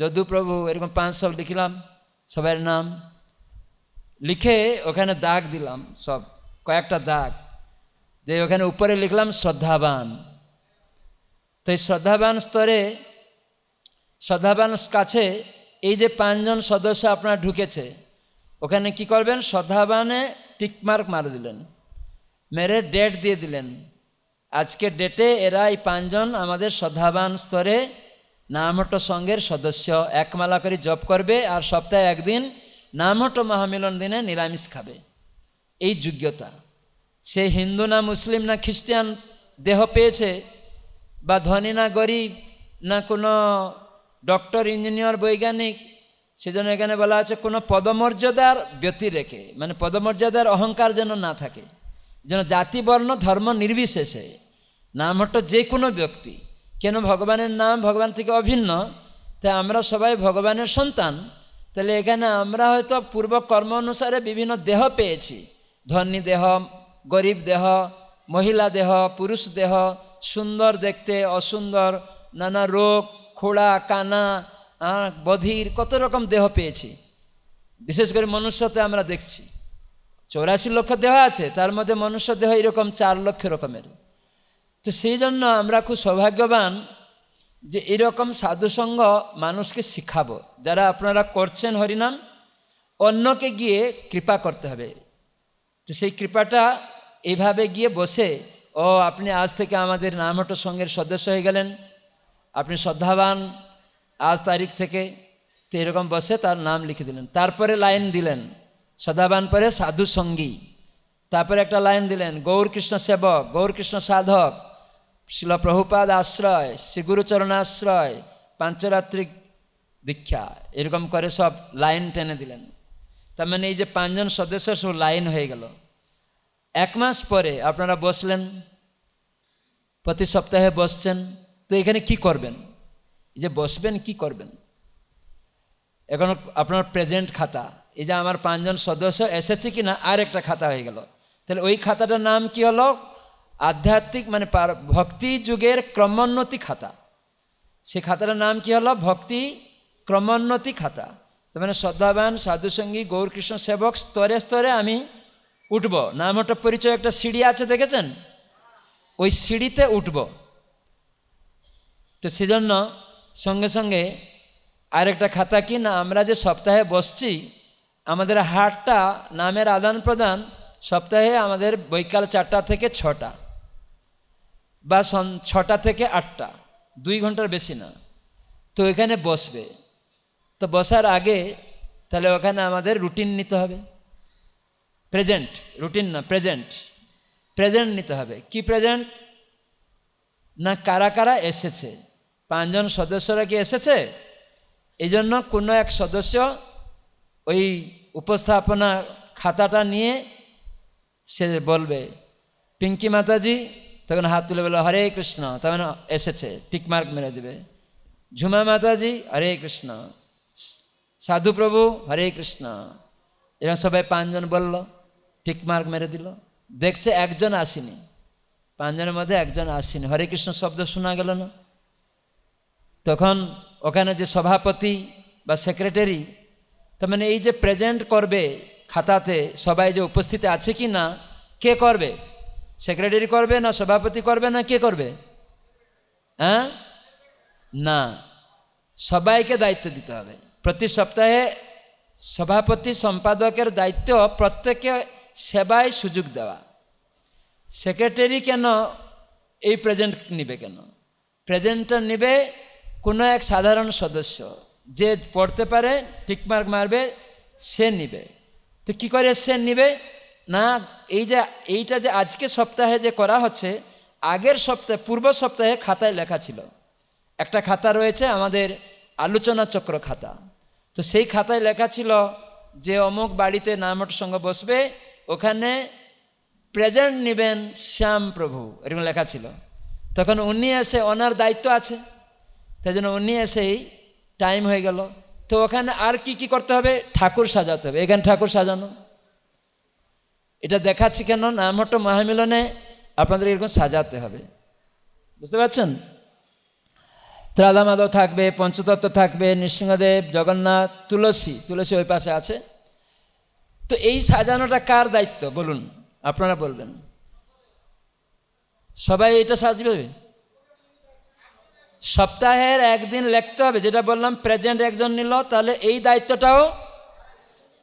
যদুপ্রভু এরকম পাঁচশো লিখলাম সবার নাম লিখে ওখানে দাগ দিলাম সব কয়েকটা দাগ যে ওখানে উপরে লিখলাম শ্রদ্ধাবান তো এই শ্রদ্ধাবান স্তরে শ্রদ্ধাবান কাছে এই যে পাঁচজন সদস্য আপনার ঢুকেছে ওখানে কি করবেন শ্রদ্ধাবানে টিকমার্ক মারে দিলেন মেরে ডেট দিয়ে দিলেন আজকে ডেটে এরা এই পাঁচজন আমাদের শ্রদ্ধাবান স্তরে নামট সঙ্গের সদস্য একমালা করে জপ করবে আর সপ্তাহে একদিন নামট মহামিলন দিনে নিরামিষ খাবে এই যোগ্যতা সে হিন্দু না মুসলিম না খ্রিস্টান দেহ পেয়েছে বা ধনী না গরিব না কোনো ডক্টর ইঞ্জিনিয়ার বৈজ্ঞানিক সেজন্য এখানে বলা আছে কোনো পদমর্যাদার ব্যতি রেখে মানে পদমর্যাদার অহংকার যেন না থাকে যেন জাতি বর্ণ ধর্ম নির্বিশেষে নাম যে কোনো ব্যক্তি কেন ভগবানের নাম ভগবান থেকে অভিন্ন তাই আমরা সবাই ভগবানের সন্তান তাহলে এখানে আমরা হয়তো পূর্ব কর্ম অনুসারে বিভিন্ন দেহ পেয়েছি ধনী দেহ গরিব দেহ মহিলা দেহ পুরুষ দেহ সুন্দর দেখতে অসুন্দর নানা রোগ খোড়া কানা বধির কত রকম দেহ পেয়েছি বিশেষ করে মনুষ্যতে আমরা দেখছি চৌরাশি লক্ষ দেহ আছে তার মধ্যে মনুষ্য দেহ এরকম চার লক্ষ রকমের তো সেই জন্য আমরা খুব সৌভাগ্যবান যে এরকম সাধুসঙ্গ মানুষকে শিখাবো যারা আপনারা করছেন হরিনাম অন্যকে গিয়ে কৃপা করতে হবে তো সেই কৃপাটা এভাবে গিয়ে বসে ও আপনি আজ থেকে আমাদের নামহট সঙ্গের সদস্য হয়ে গেলেন আপনি শ্রদ্ধাবান আজ তারিখ থেকে তো এরকম বসে তার নাম লিখে দিলেন তারপরে লাইন দিলেন সদাবান পরে সাধু সঙ্গী তারপরে একটা লাইন দিলেন গৌরকৃষ্ণ সেবক গৌরকৃষ্ণ সাধক শিল প্রভুপাদ আশ্রয় শ্রী আশ্রয় পাঞ্চরাত্রিক দীক্ষা এরকম করে সব লাইন টেনে দিলেন তার মানে এই যে পাঁচজন সদস্য সব লাইন হয়ে গেল এক মাস পরে আপনারা বসলেন প্রতি সপ্তাহে বসছেন তো এখানে কি করবেন যে বসবেন কি করবেন এখন আপনার প্রেজেন্ট খাতা এই যে আমার পাঁচজন সদস্য এসেছে কি না আর একটা খাতা হয়ে গেল তাহলে ওই খাতাটার নাম কি হলো আধ্যাত্মিক মানে ভক্তি যুগের ক্রমোন্নতি খাতা সে খাতার নাম কি হলো ভক্তি ক্রমোন্নতি খাতা তার মানে শ্রদ্ধাবান সাধুসঙ্গী গৌরকৃষ্ণ সেবক স্তরে স্তরে আমি উঠব নাম ওটা পরিচয় একটা সিঁড়ি আছে দেখেছেন ওই সিঁড়িতে উঠব তো সেজন্য সঙ্গে সঙ্গে আরেকটা খাতা কি না আমরা যে সপ্তাহে বসছি আমাদের হাটটা নামের আদান প্রদান সপ্তাহে আমাদের বৈকাল চারটা থেকে ছটা বা ছটা থেকে আটটা দুই ঘন্টার বেশি না তো এখানে বসবে তো বসার আগে তাহলে ওখানে আমাদের রুটিন নিতে হবে প্রেজেন্ট রুটিন না প্রেজেন্ট প্রেজেন্ট নিতে হবে কি প্রেজেন্ট না কারা কারা এসেছে পাঁচজন সদস্যরা কি এসেছে এই জন্য কোনো এক সদস্য ওই উপস্থাপনা খাতাটা নিয়ে সে বলবে পিঙ্কি মাতাজি তখন হাত তুলে বললো হরে কৃষ্ণ তখন এসেছে টিকমার্ক মেরে দেবে ঝুমা মাতাজি হরে কৃষ্ণ সাধু প্রভু হরে কৃষ্ণ এরকম সবাই পাঁচজন বলল টিকমার্ক মেরে দিল দেখছে একজন আসিনি পাঁচজনের মধ্যে একজন আসিনি হরে কৃষ্ণ শব্দ শোনা গেল না তখন ওখানে যে সভাপতি বা সেক্রেটারি তার মানে এই যে প্রেজেন্ট করবে খাতাতে সবাই যে উপস্থিত আছে কি না কে করবে সেক্রেটারি করবে না সভাপতি করবে না কে করবে হ্যাঁ না সবাইকে দায়িত্ব দিতে হবে প্রতি সপ্তাহে সভাপতি সম্পাদকের দায়িত্ব প্রত্যেকে সেবায় সুযোগ দেওয়া সেক্রেটারি কেন এই প্রেজেন্ট নিবে কেন প্রেজেন্টটা নিবে কোনো এক সাধারণ সদস্য যে পড়তে পারে টিকমার্ক মারবে সে নিবে তো কী করে সে নিবে না এই যে এইটা যে আজকে সপ্তাহে যে করা হচ্ছে আগের সপ্তাহে পূর্ব সপ্তাহে খাতায় লেখা ছিল একটা খাতা রয়েছে আমাদের আলোচনা চক্র খাতা তো সেই খাতায় লেখা ছিল যে অমুক বাড়িতে নামট সঙ্গে বসবে ওখানে প্রেজেন্ট নেবেন শ্যাম প্রভু এরকম লেখা ছিল তখন উনি এসে ওনার দায়িত্ব আছে তাই জন্য উনি এসেই টাইম হয়ে গেল তো ওখানে আর কি কি করতে হবে ঠাকুর সাজাতে হবে এখানে ঠাকুর সাজানো এটা দেখাচ্ছি কেন নামহট্ট মহামিলনে আপনাদের এরকম সাজাতে হবে বুঝতে পারছেন ত্রালামাধব থাকবে পঞ্চতত্ত্ব থাকবে নৃসিংহদেব জগন্নাথ তুলসী তুলসী ওই পাশে আছে তো এই সাজানোটা কার দায়িত্ব বলুন আপনারা বলবেন সবাই এটা সাজবে সপ্তাহের একদিন লিখতে হবে যেটা বললাম প্রেজেন্ট একজন নিল তাহলে এই দায়িত্বটাও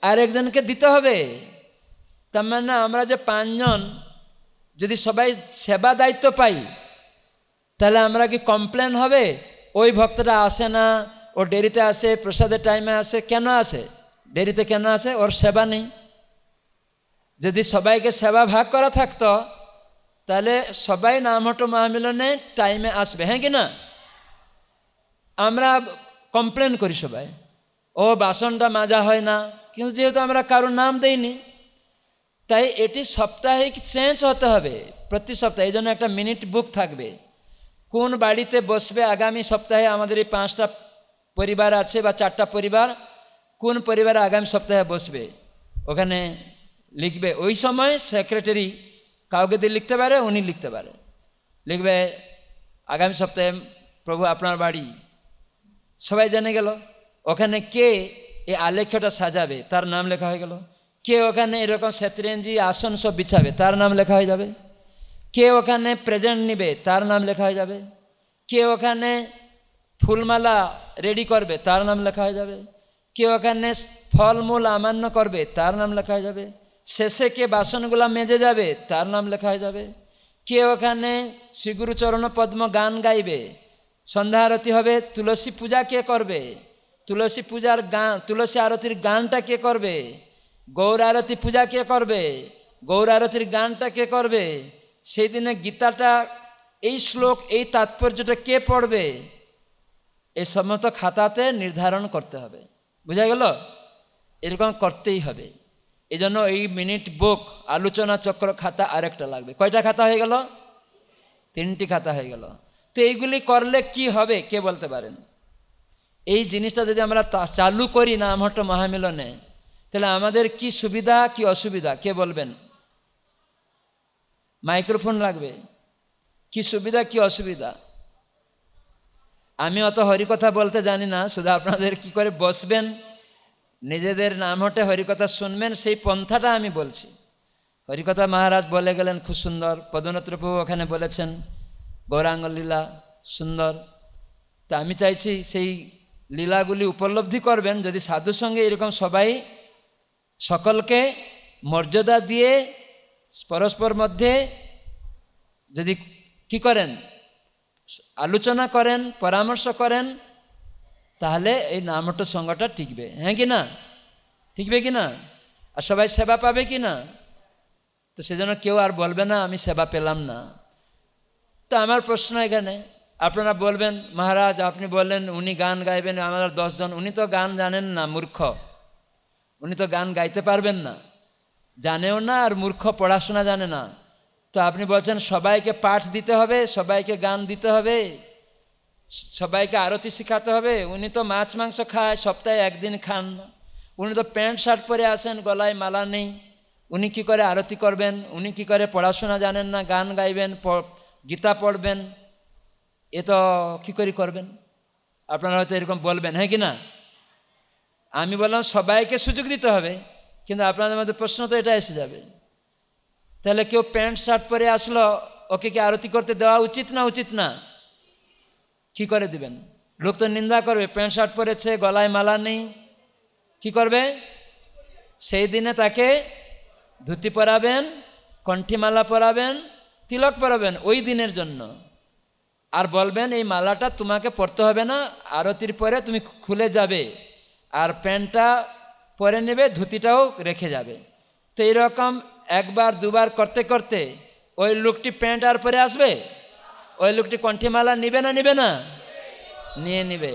আরেকজনকে দিতে হবে তার মানে আমরা যে পাঁচজন যদি সবাই সেবা দায়িত্ব পাই তাহলে আমরা কি কমপ্লেন হবে ওই ভক্তটা আসে না ও ডেরিতে আসে প্রসাদের টাইমে আসে কেন আসে ডেরিতে কেন আসে ওর সেবা নেই যদি সবাইকে সেবা ভাগ করা থাকতো তাহলে সবাই নামহটো মহামিলনে টাইমে আসবে হ্যাঁ কি না আমরা কমপ্লেন করি সবাই ও বাসনটা মাজা হয় না কিন্তু যেহেতু আমরা কারোর নাম দেইনি তাই এটি সাপ্তাহিক চেঞ্জ হতে হবে প্রতি সপ্তাহে এই জন্য একটা মিনিট বুক থাকবে কোন বাড়িতে বসবে আগামী সপ্তাহে আমাদের এই পাঁচটা পরিবার আছে বা চারটা পরিবার কোন পরিবার আগামী সপ্তাহে বসবে ওখানে লিখবে ওই সময় সেক্রেটারি কাউকে দিয়ে লিখতে পারে উনি লিখতে পারে লিখবে আগামী সপ্তাহে প্রভু আপনার বাড়ি সবাই জেনে গেল ওখানে কে এই আলেখ্যটা সাজাবে তার নাম লেখা হয়ে গেল কে ওখানে এরকম শতরেঞ্জি আসন সব বিছাবে তার নাম লেখা হয়ে যাবে কে ওখানে প্রেজেন্ট নিবে তার নাম লেখা হয়ে যাবে কে ওখানে ফুলমালা রেডি করবে তার নাম লেখা হয়ে যাবে কে ওখানে ফলমূল আমান্য করবে তার নাম লেখা হয়ে যাবে শেষে কে বাসনগুলো মেজে যাবে তার নাম লেখা হয়ে যাবে কে ওখানে শ্রীগুরুচরণ পদ্ম গান গাইবে সন্ধ্যা আরতি হবে তুলসী পূজা কে করবে তুলসী পূজার গান তুলসী আরতির গানটা কে করবে গৌর আরতি পূজা কে করবে গৌর আরতির গানটা কে করবে সেই দিনে গীতাটা এই শ্লোক এই তাৎপর্যটা কে পড়বে এই সমস্ত খাতাতে নির্ধারণ করতে হবে বুঝা গেল এরকম করতেই হবে এই জন্য এই মিনিট বুক আলোচনা চক্র খাতা আরেকটা লাগবে কয়টা খাতা হয়ে গেল তিনটি খাতা হয়ে গেল তো এইগুলি করলে কি হবে কে বলতে পারেন এই জিনিসটা যদি আমরা চালু করি না আমার মহামিলনে তাহলে আমাদের কি সুবিধা কি অসুবিধা কে বলবেন মাইক্রোফোন লাগবে কি সুবিধা কি অসুবিধা আমি অত হরিকথা বলতে জানি না শুধু আপনাদের কি করে বসবেন নিজেদের নাম হটে হরিকথা শুনবেন সেই পন্থাটা আমি বলছি হরিকথা মহারাজ বলে গেলেন খুব সুন্দর পদোন্নতপ্রভু ওখানে বলেছেন গৌরাঙ্গ লীলা সুন্দর তা আমি চাইছি সেই লীলাগুলি উপলব্ধি করবেন যদি সাধুর সঙ্গে এরকম সবাই সকলকে মর্যাদা দিয়ে পরস্পর মধ্যে যদি কি করেন আলোচনা করেন পরামর্শ করেন তাহলে এই নামট সঙ্গটা টিকবে হ্যাঁ কি না টিকবে কি না আর সবাই সেবা পাবে কি না তো সেজন্য কেউ আর বলবে না আমি সেবা পেলাম না তো আমার প্রশ্ন এখানে আপনারা বলবেন মহারাজ আপনি বললেন উনি গান গাইবেন আমার দশজন উনি তো গান জানেন না মূর্খ উনি তো গান গাইতে পারবেন না জানেও না আর মূর্খ পড়াশোনা জানে না তো আপনি বলছেন সবাইকে পাঠ দিতে হবে সবাইকে গান দিতে হবে সবাইকে আরতি শেখাতে হবে উনি তো মাছ মাংস খায় সপ্তাহে একদিন খান উনি তো প্যান্ট শার্ট পরে আসেন গলায় মালা নেই উনি কি করে আরতি করবেন উনি কি করে পড়াশোনা জানেন না গান গাইবেন গীতা পড়বেন এ তো কী করে করবেন আপনারা হয়তো এরকম বলবেন হ্যাঁ কি না আমি বললাম সবাইকে সুযোগ দিতে হবে কিন্তু আপনাদের মধ্যে প্রশ্ন তো এটা এসে যাবে তাহলে কেউ প্যান্ট শার্ট পরে আসলো ওকে কি আরতি করতে দেওয়া উচিত না উচিত না কি করে দিবেন লোক তো নিন্দা করবে প্যান্ট শার্ট পরেছে গলায় মালা নেই কি করবে সেই দিনে তাকে ধুতি পরাবেন কণ্ঠিমালা পরাবেন তিলক পরাবেন ওই দিনের জন্য আর বলবেন এই মালাটা তোমাকে পড়তে হবে না আরতির পরে তুমি খুলে যাবে আর প্যান্টটা পরে নেবে ধুতিটাও রেখে যাবে তো এইরকম একবার দুবার করতে করতে ওই লোকটি প্যান্ট আর পরে আসবে ওই লোকটি কণ্ঠীমালা নিবে না নিবে না নিয়ে নিবে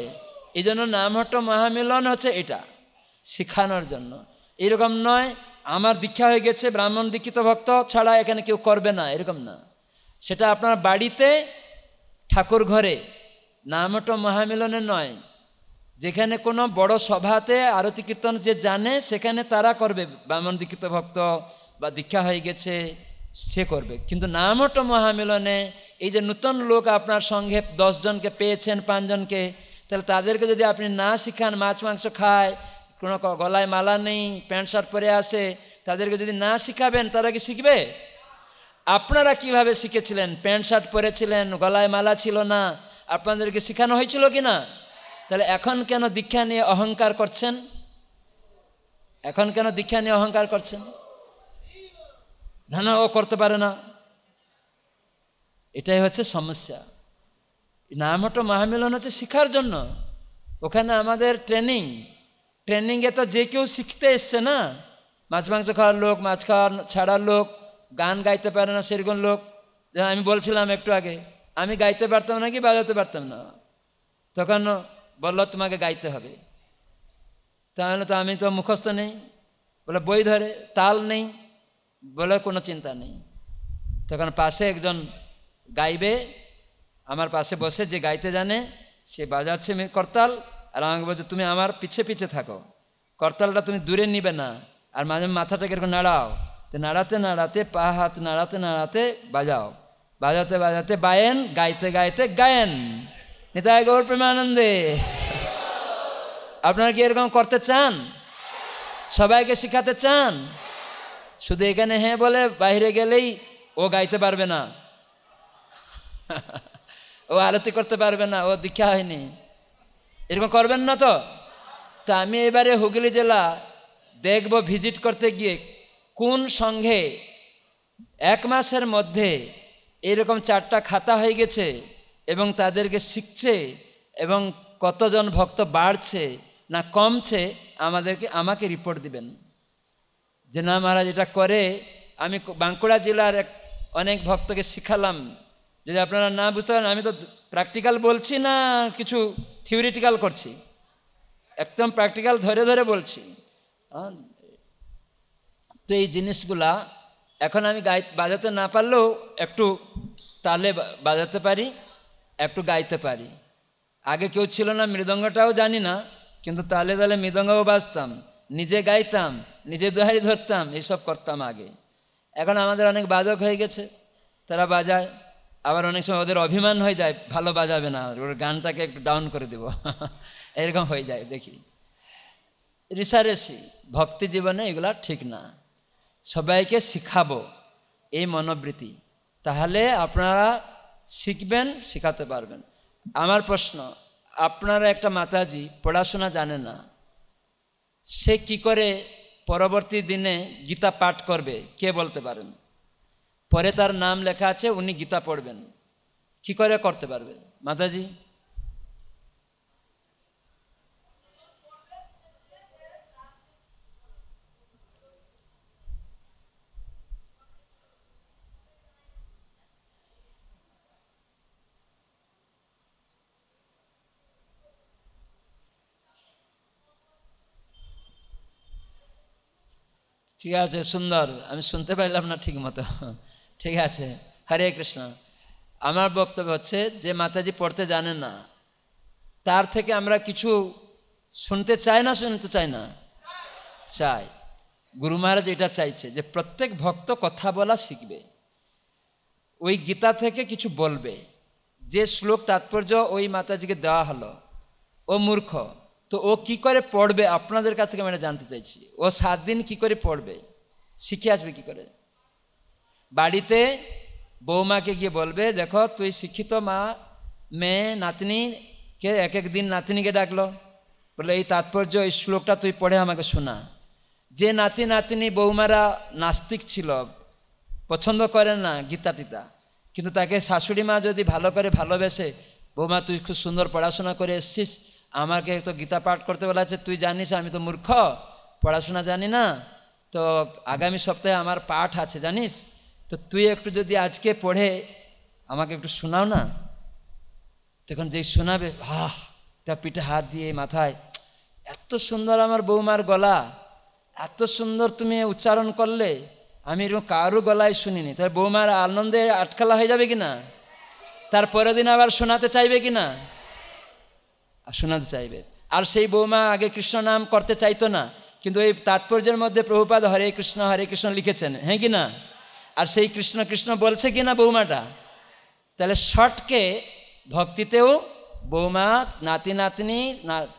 এই জন্য নাম হট্ট মহামিলন হচ্ছে এটা শিখানোর জন্য এরকম নয় আমার দীক্ষা হয়ে গেছে ব্রাহ্মণ দীক্ষিত ভক্ত ছাড়া এখানে কেউ করবে না এরকম না সেটা আপনার বাড়িতে ঠাকুর ঘরে হট্ট মহামিলনে নয় যেখানে কোনো বড় সভাতে আরতি কীর্তন যে জানে সেখানে তারা করবে ব্রাহ্মণ দীক্ষিত ভক্ত বা দীক্ষা হয়ে গেছে সে করবে কিন্তু নামট মহামিলনে এই যে নূতন লোক আপনার সঙ্গে দশজনকে পেয়েছেন পাঁচজনকে তাহলে তাদেরকে যদি আপনি না শিখান মাছ মাংস খায় কোনো গলায় মালা নেই প্যান্ট শার্ট পরে আসে তাদেরকে যদি না শিখাবেন তারা কি শিখবে আপনারা কিভাবে শিখেছিলেন প্যান্ট শার্ট পরেছিলেন গলায় মালা ছিল না আপনাদেরকে শেখানো হয়েছিল কি না তাহলে এখন কেন দীক্ষা নিয়ে অহংকার করছেন এখন কেন দীক্ষা নিয়ে অহংকার করছেন না না ও করতে পারে না এটাই হচ্ছে সমস্যা নামহট্ট মহামিলন হচ্ছে শিখার জন্য ওখানে আমাদের ট্রেনিং ট্রেনিংয়ে তো যে কেউ শিখতে এসছে না মাছ মাংস খাওয়ার লোক মাছ খাওয়ার ছাড়ার লোক গান গাইতে পারে না সেরকম লোক আমি বলছিলাম একটু আগে আমি গাইতে পারতাম না কি বাজাতে পারতাম না তখন বলল তোমাকে গাইতে হবে তাহলে তো আমি তো মুখস্থ নেই বলে বই ধরে তাল নেই বলে কোনো চিন্তা নেই তখন পাশে একজন গাইবে আমার পাশে বসে যে গাইতে জানে সে বাজাচ্ছে করতাল আর আমাকে বলছে তুমি আমার পিছে পিছে থাকো করতালটা তুমি দূরে নিবে না আর মাঝে মাথাটা কিরকম নাড়াও তো নাড়াতে নাড়াতে পা হাত নাড়াতে নাড়াতে বাজাও বাজাতে বাজাতে বায়েন গাইতে গাইতে গায়েন নিতাই গৌর প্রেমানন্দে আপনারা কি এরকম করতে চান সবাইকে শিখাতে চান শুধু এখানে হ্যাঁ বলে বাইরে গেলেই ও গাইতে পারবে না ও আরতি করতে পারবে না ও দীক্ষা হয়নি এরকম করবেন না তো তা আমি এবারে হুগলি জেলা দেখব ভিজিট করতে গিয়ে কোন সঙ্ঘে এক মাসের মধ্যে এরকম চারটা খাতা হয়ে গেছে এবং তাদেরকে শিখছে এবং কতজন ভক্ত বাড়ছে না কমছে আমাদেরকে আমাকে রিপোর্ট দিবেন যে না মহারাজ এটা করে আমি বাঁকুড়া জেলার এক অনেক ভক্তকে শিখালাম যদি আপনারা না বুঝতে পারেন আমি তো প্র্যাকটিক্যাল বলছি না কিছু থিওরিটিক্যাল করছি একদম প্র্যাকটিক্যাল ধরে ধরে বলছি তো এই জিনিসগুলা এখন আমি গাই বাজাতে না পারলেও একটু তালে বাজাতে পারি একটু গাইতে পারি আগে কেউ ছিল না মৃদঙ্গটাও জানি না কিন্তু তালে তালে মৃদঙ্গও বাজতাম নিজে গাইতাম নিজে দুহারি ধরতাম এসব করতাম আগে এখন আমাদের অনেক বাদক হয়ে গেছে তারা বাজায় আবার অনেক সময় ওদের অভিমান হয়ে যায় ভালো বাজাবে না ওর গানটাকে একটু ডাউন করে দেব এরকম হয়ে যায় দেখি রিসারেসি ভক্তি জীবনে এগুলা ঠিক না সবাইকে শিখাবো এই মনোবৃত্তি তাহলে আপনারা শিখবেন শেখাতে পারবেন আমার প্রশ্ন আপনারা একটা মাতাজি পড়াশোনা জানে না সে কি করে পরবর্তী দিনে গীতা পাঠ করবে কে বলতে পারেন পরে তার নাম লেখা আছে উনি গীতা পড়বেন কি করে করতে পারবে মাতাজি ঠিক আছে সুন্দর আমি শুনতে পাইলাম না ঠিক মতো ঠিক আছে হরে কৃষ্ণ আমার বক্তব্য হচ্ছে যে মাতাজি পড়তে জানে না তার থেকে আমরা কিছু শুনতে চাই না শুনতে চাই না চাই গুরু মহারাজ এটা চাইছে যে প্রত্যেক ভক্ত কথা বলা শিখবে ওই গীতা থেকে কিছু বলবে যে শ্লোক তাৎপর্য ওই মাতাজিকে দেওয়া হলো ও মূর্খ তো ও কি করে পড়বে আপনাদের কাছ থেকে আমি জানতে চাইছি ও সাত দিন কি করে পড়বে শিখে আসবে কি করে বাড়িতে বৌমাকে গিয়ে বলবে দেখো তুই শিক্ষিত মা মেয়ে নাতনিকে এক এক দিন নাতনিকে ডাকলো বলে এই তাৎপর্য এই শ্লোকটা তুই পড়ে আমাকে শোনা যে নাতি নাতিনি বৌমারা নাস্তিক ছিল পছন্দ করে না গীতা টিতা কিন্তু তাকে শাশুড়ি মা যদি ভালো করে ভালোবেসে বৌমা তুই খুব সুন্দর পড়াশোনা করে এসছিস আমাকে তো গীতা পাঠ করতে বলা আছে তুই জানিস আমি তো মূর্খ পড়াশোনা জানি না তো আগামী সপ্তাহে আমার পাঠ আছে জানিস তো তুই একটু যদি আজকে পড়ে আমাকে একটু শোনাও না তখন যেই শোনাবে হা তা পিঠে হাত দিয়ে মাথায় এত সুন্দর আমার বৌমার গলা এত সুন্দর তুমি উচ্চারণ করলে আমি এরকম কারো গলায় শুনিনি তার বৌমার আনন্দে আটকালা হয়ে যাবে কি না তার পরের দিন আবার শোনাতে চাইবে কি না শোনাতে চাইবে আর সেই বৌমা আগে কৃষ্ণ নাম করতে চাইতো না কিন্তু এই তাৎপর্যের মধ্যে প্রভুপাদ হরে কৃষ্ণ হরে কৃষ্ণ লিখেছেন হ্যাঁ কি না আর সেই কৃষ্ণ কৃষ্ণ বলছে কি না বৌমাটা তাহলে শটকে ভক্তিতেও বৌমা নাতি নাতনি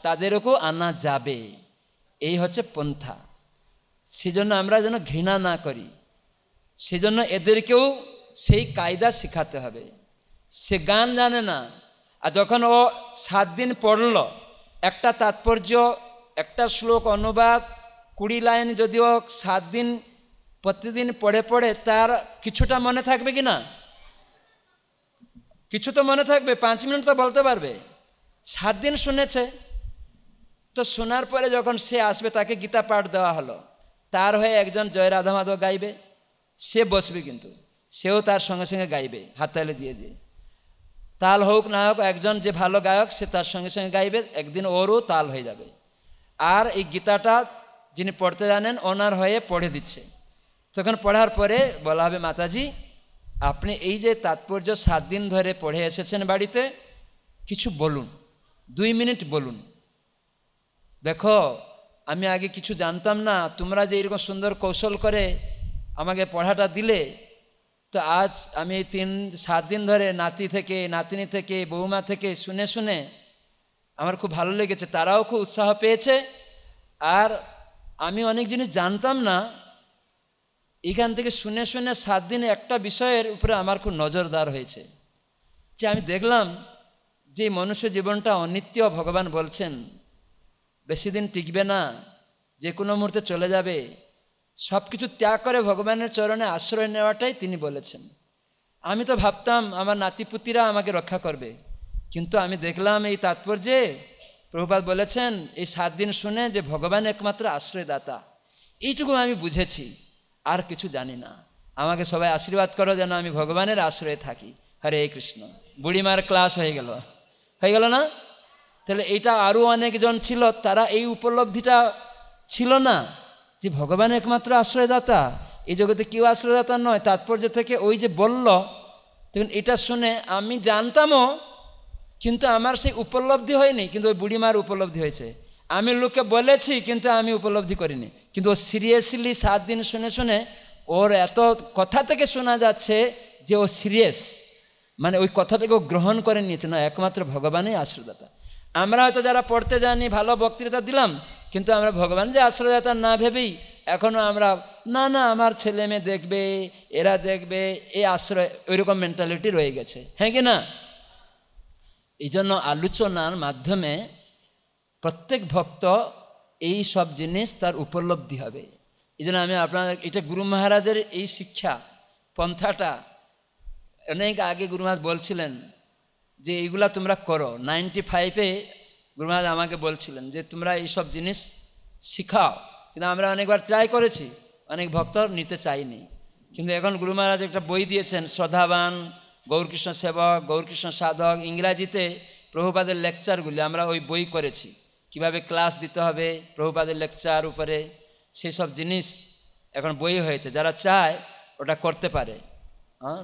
তাদেরকেও আনা যাবে এই হচ্ছে পন্থা সেজন্য আমরা যেন ঘৃণা না করি সেজন্য এদেরকেও সেই কায়দা শেখাতে হবে সে গান জানে না আর যখন ও সাত দিন পড়ল একটা তাৎপর্য একটা শ্লোক অনুবাদ কুড়ি লাইন যদিও সাত দিন প্রতিদিন পড়ে পড়ে তার কিছুটা মনে থাকবে কি না কিছু তো মনে থাকবে পাঁচ মিনিট তো বলতে পারবে সাত দিন শুনেছে তো শোনার পরে যখন সে আসবে তাকে গীতা পাঠ দেওয়া হলো তার হয়ে একজন জয় রাধা মাধব গাইবে সে বসবে কিন্তু সেও তার সঙ্গে সঙ্গে গাইবে হাততালে দিয়ে দিয়ে তাল হোক না হোক একজন যে ভালো গায়ক সে তার সঙ্গে সঙ্গে গাইবে একদিন ওরও তাল হয়ে যাবে আর এই গীতাটা যিনি পড়তে জানেন ওনার হয়ে পড়ে দিচ্ছে তখন পড়ার পরে বলা হবে মাতাজি আপনি এই যে তাৎপর্য সাত দিন ধরে পড়ে এসেছেন বাড়িতে কিছু বলুন দুই মিনিট বলুন দেখো আমি আগে কিছু জানতাম না তোমরা যে এরকম সুন্দর কৌশল করে আমাকে পড়াটা দিলে তো আজ আমি তিন সাত দিন ধরে নাতি থেকে নাতিনি থেকে বৌমা থেকে শুনে শুনে আমার খুব ভালো লেগেছে তারাও খুব উৎসাহ পেয়েছে আর আমি অনেক জিনিস জানতাম না এখান থেকে শুনে শুনে সাত দিনে একটা বিষয়ের উপরে আমার খুব নজরদার হয়েছে যে আমি দেখলাম যে মনুষ্য জীবনটা অনিত্য ভগবান বলছেন বেশি দিন টিকবে না যে কোনো মুহূর্তে চলে যাবে সব কিছু ত্যাগ করে ভগবানের চরণে আশ্রয় নেওয়াটাই তিনি বলেছেন আমি তো ভাবতাম আমার নাতিপুতিরা আমাকে রক্ষা করবে কিন্তু আমি দেখলাম এই তাৎপর্যে প্রভুপাত বলেছেন এই সাত দিন শুনে যে ভগবান একমাত্র আশ্রয়দাতা এইটুকু আমি বুঝেছি আর কিছু জানি না আমাকে সবাই আশীর্বাদ করো যেন আমি ভগবানের আশ্রয়ে থাকি হরে কৃষ্ণ বুড়িমার ক্লাস হয়ে গেল হয়ে গেল না তাহলে এটা আরও অনেকজন ছিল তারা এই উপলব্ধিটা ছিল না যে ভগবান একমাত্র আশ্রয়দাতা এই জগতে কেউ আশ্রয়দাতা নয় তাৎপর্য থেকে ওই যে বলল তখন এটা শুনে আমি জানতামও কিন্তু আমার সেই উপলব্ধি হয়নি কিন্তু ওই বুড়িমার উপলব্ধি হয়েছে আমি লোকে বলেছি কিন্তু আমি উপলব্ধি করিনি কিন্তু ও সিরিয়াসলি সাত দিন শুনে শুনে ওর এত কথা থেকে শোনা যাচ্ছে যে ও সিরিয়াস মানে ওই কথাটাকে ও গ্রহণ করে নিয়েছে না একমাত্র ভগবানই আশ্রয়দাতা আমরা হয়তো যারা পড়তে জানি ভালো বক্তৃতা দিলাম কিন্তু আমরা ভগবান যে আশ্রয়দাতা না ভেবেই এখনও আমরা না না আমার ছেলে মেয়ে দেখবে এরা দেখবে এই আশ্রয় ওইরকম মেন্টালিটি রয়ে গেছে হ্যাঁ কি না এই জন্য আলোচনার মাধ্যমে প্রত্যেক ভক্ত এই সব জিনিস তার উপলব্ধি হবে এই জন্য আমি আপনাদের এটা গুরু মহারাজের এই শিক্ষা পন্থাটা অনেক আগে গুরু মহারাজ বলছিলেন যে এইগুলা তোমরা করো নাইনটি ফাইভে গুরু মহারাজ আমাকে বলছিলেন যে তোমরা এইসব জিনিস শিখাও কিন্তু আমরা অনেকবার ট্রাই করেছি অনেক ভক্ত নিতে চাইনি কিন্তু এখন গুরু মহারাজ একটা বই দিয়েছেন শ্রদ্ধাবান গৌরকৃষ্ণ সেবক গৌরকৃষ্ণ সাধক ইংরাজিতে প্রভুপাদের লেকচারগুলি আমরা ওই বই করেছি কিভাবে ক্লাস দিতে হবে প্রভুপাদের লেকচার উপরে সেই সব জিনিস এখন বই হয়েছে যারা চায় ওটা করতে পারে হ্যাঁ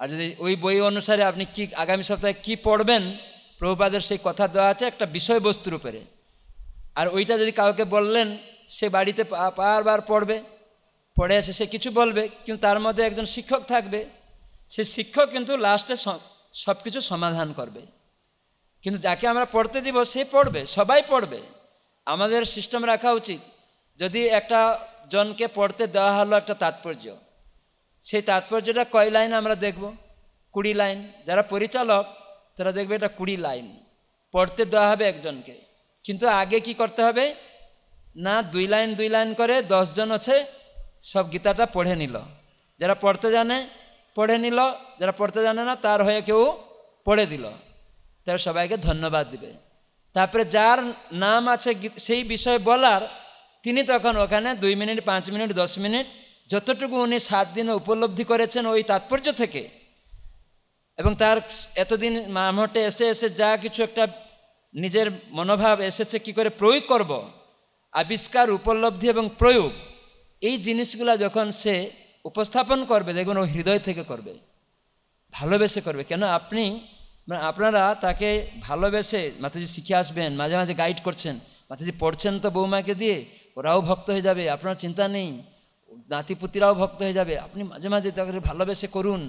আর যদি ওই বই অনুসারে আপনি কি আগামী সপ্তাহে কি পড়বেন প্রভুপাদের সেই কথা দেওয়া আছে একটা বিষয়বস্তুর উপরে আর ওইটা যদি কাউকে বললেন সে বাড়িতে বারবার পড়বে পড়ে এসে সে কিছু বলবে কিন্তু তার মধ্যে একজন শিক্ষক থাকবে সে শিক্ষক কিন্তু লাস্টে সব কিছু সমাধান করবে কিন্তু যাকে আমরা পড়তে দিব সে পড়বে সবাই পড়বে আমাদের সিস্টেম রাখা উচিত যদি একটা জনকে পড়তে দেওয়া হলো একটা তাৎপর্য সেই তাৎপর্যটা কয় লাইন আমরা দেখব কুড়ি লাইন যারা পরিচালক তারা দেখবে এটা কুড়ি লাইন পড়তে দেওয়া হবে একজনকে কিন্তু আগে কি করতে হবে না দুই লাইন দুই লাইন করে দশজন আছে সব গীতাটা পড়ে নিল যারা পড়তে জানে পড়ে নিল যারা পড়তে জানে না তার হয়ে কেউ পড়ে দিল তার সবাইকে ধন্যবাদ দিবে তারপরে যার নাম আছে সেই বিষয়ে বলার তিনি তখন ওখানে দুই মিনিট পাঁচ মিনিট দশ মিনিট যতটুকু উনি সাত দিনে উপলব্ধি করেছেন ওই তাৎপর্য থেকে এবং তার এতদিন মামটে এসে এসে যা কিছু একটা নিজের মনোভাব এসেছে কি করে প্রয়োগ করব। আবিষ্কার উপলব্ধি এবং প্রয়োগ এই জিনিসগুলা যখন সে উপস্থাপন করবে দেখবেন ও হৃদয় থেকে করবে ভালোবেসে করবে কেন আপনি মানে আপনারা তাকে ভালোবেসে মাতাজি শিখে আসবেন মাঝে মাঝে গাইড করছেন মাতাজি পড়ছেন তো বৌমাকে দিয়ে ওরাও ভক্ত হয়ে যাবে আপনার চিন্তা নেই নাতিপুতিরাও ভক্ত হয়ে যাবে আপনি মাঝে মাঝে তাকে ভালোবেসে করুন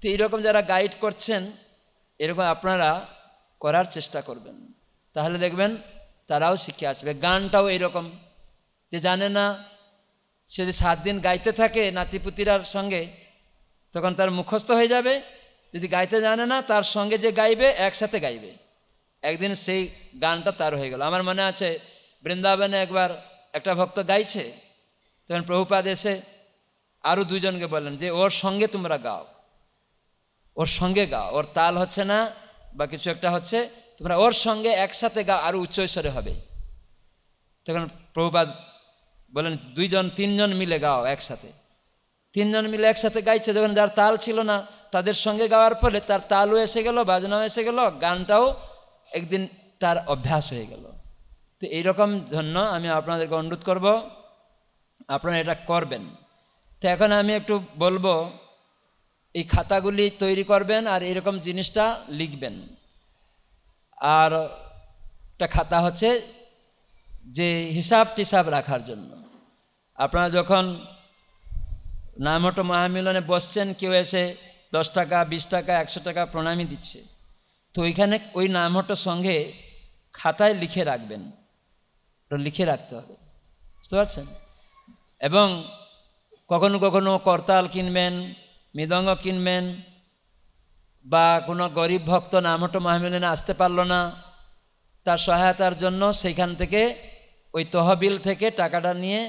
তো এইরকম যারা গাইড করছেন এরকম আপনারা করার চেষ্টা করবেন তাহলে দেখবেন তারাও শিখে আসবে গানটাও এরকম যে জানে না সে যদি সাত দিন গাইতে থাকে নাতিপুতিরার সঙ্গে তখন তার মুখস্থ হয়ে যাবে যদি গাইতে জানে না তার সঙ্গে যে গাইবে একসাথে গাইবে একদিন সেই গানটা তার হয়ে গেল আমার মনে আছে বৃন্দাবনে একবার একটা ভক্ত গাইছে তখন প্রভুপাদ এসে আরও দুজনকে বললেন যে ওর সঙ্গে তোমরা গাও ওর সঙ্গে গাও ওর তাল হচ্ছে না বা কিছু একটা হচ্ছে তোমরা ওর সঙ্গে একসাথে গাও আরও উচ্চৈশ্বরে হবে তখন প্রভুপাদ বলেন দুইজন তিনজন মিলে গাও একসাথে তিনজন মিলে একসাথে গাইছে যখন যার তাল ছিল না তাদের সঙ্গে গাওয়ার ফলে তার তালও এসে গেল বাজনাও এসে গেল গানটাও একদিন তার অভ্যাস হয়ে গেল তো এইরকম জন্য আমি আপনাদেরকে অনুরোধ করব আপনারা এটা করবেন তো এখন আমি একটু বলবো এই খাতাগুলি তৈরি করবেন আর এরকম জিনিসটা লিখবেন আর একটা খাতা হচ্ছে যে হিসাব টিসাব রাখার জন্য আপনারা যখন নামটো মহামিলনে বসছেন কেউ এসে দশ টাকা বিশ টাকা একশো টাকা প্রণামী দিচ্ছে তো ওইখানে ওই নামটো সঙ্গে খাতায় লিখে রাখবেন লিখে রাখতে হবে বুঝতে পারছেন এবং কখনো কখনো করতাল কিনবেন মৃদঙ্গ কিনবেন বা কোনো গরিব ভক্ত নামহটো মাহমিলিনে আসতে পারল না তার সহায়তার জন্য সেইখান থেকে ওই তহবিল থেকে টাকাটা নিয়ে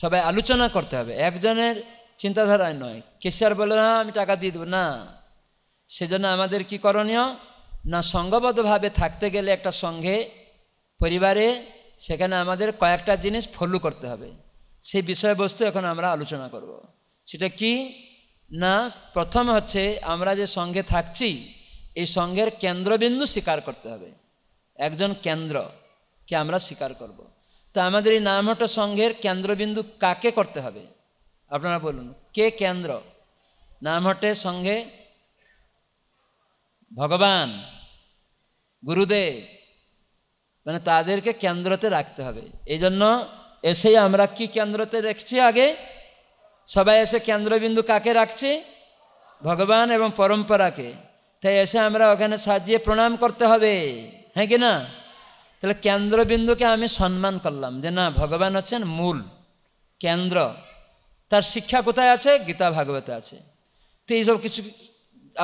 সবাই আলোচনা করতে হবে একজনের চিন্তাধারায় নয় কেশিয়ার বলে না আমি টাকা দিয়ে দেবো না সেজন্য আমাদের কি করণীয় না সঙ্গবদ্ধভাবে থাকতে গেলে একটা সঙ্ঘে পরিবারে সেখানে আমাদের কয়েকটা জিনিস ফলো করতে হবে সেই বিষয়বস্তু এখন আমরা আলোচনা করব সেটা কি না প্রথম হচ্ছে আমরা যে সঙ্গে থাকছি এই সঙ্ঘের কেন্দ্রবিন্দু স্বীকার করতে হবে একজন কেন্দ্রকে আমরা স্বীকার করব। তো আমাদের এই নামহট্ট সঙ্ঘের কেন্দ্রবিন্দু কাকে করতে হবে আপনারা বলুন কে কেন্দ্র নামহট্টের সঙ্গে ভগবান গুরুদেব মানে তাদেরকে কেন্দ্রতে রাখতে হবে এই জন্য এসেই আমরা কি কেন্দ্রতে রেখেছি আগে সবাই এসে কেন্দ্রবিন্দু কাকে রাখছে ভগবান এবং পরম্পরাকে তাই এসে আমরা ওখানে সাজিয়ে প্রণাম করতে হবে হ্যাঁ কি না তাহলে কেন্দ্রবিন্দুকে আমি সম্মান করলাম যে না ভগবান হচ্ছেন মূল কেন্দ্র তার শিক্ষা কোথায় আছে গীতা ভাগবতে আছে তো এইসব কিছু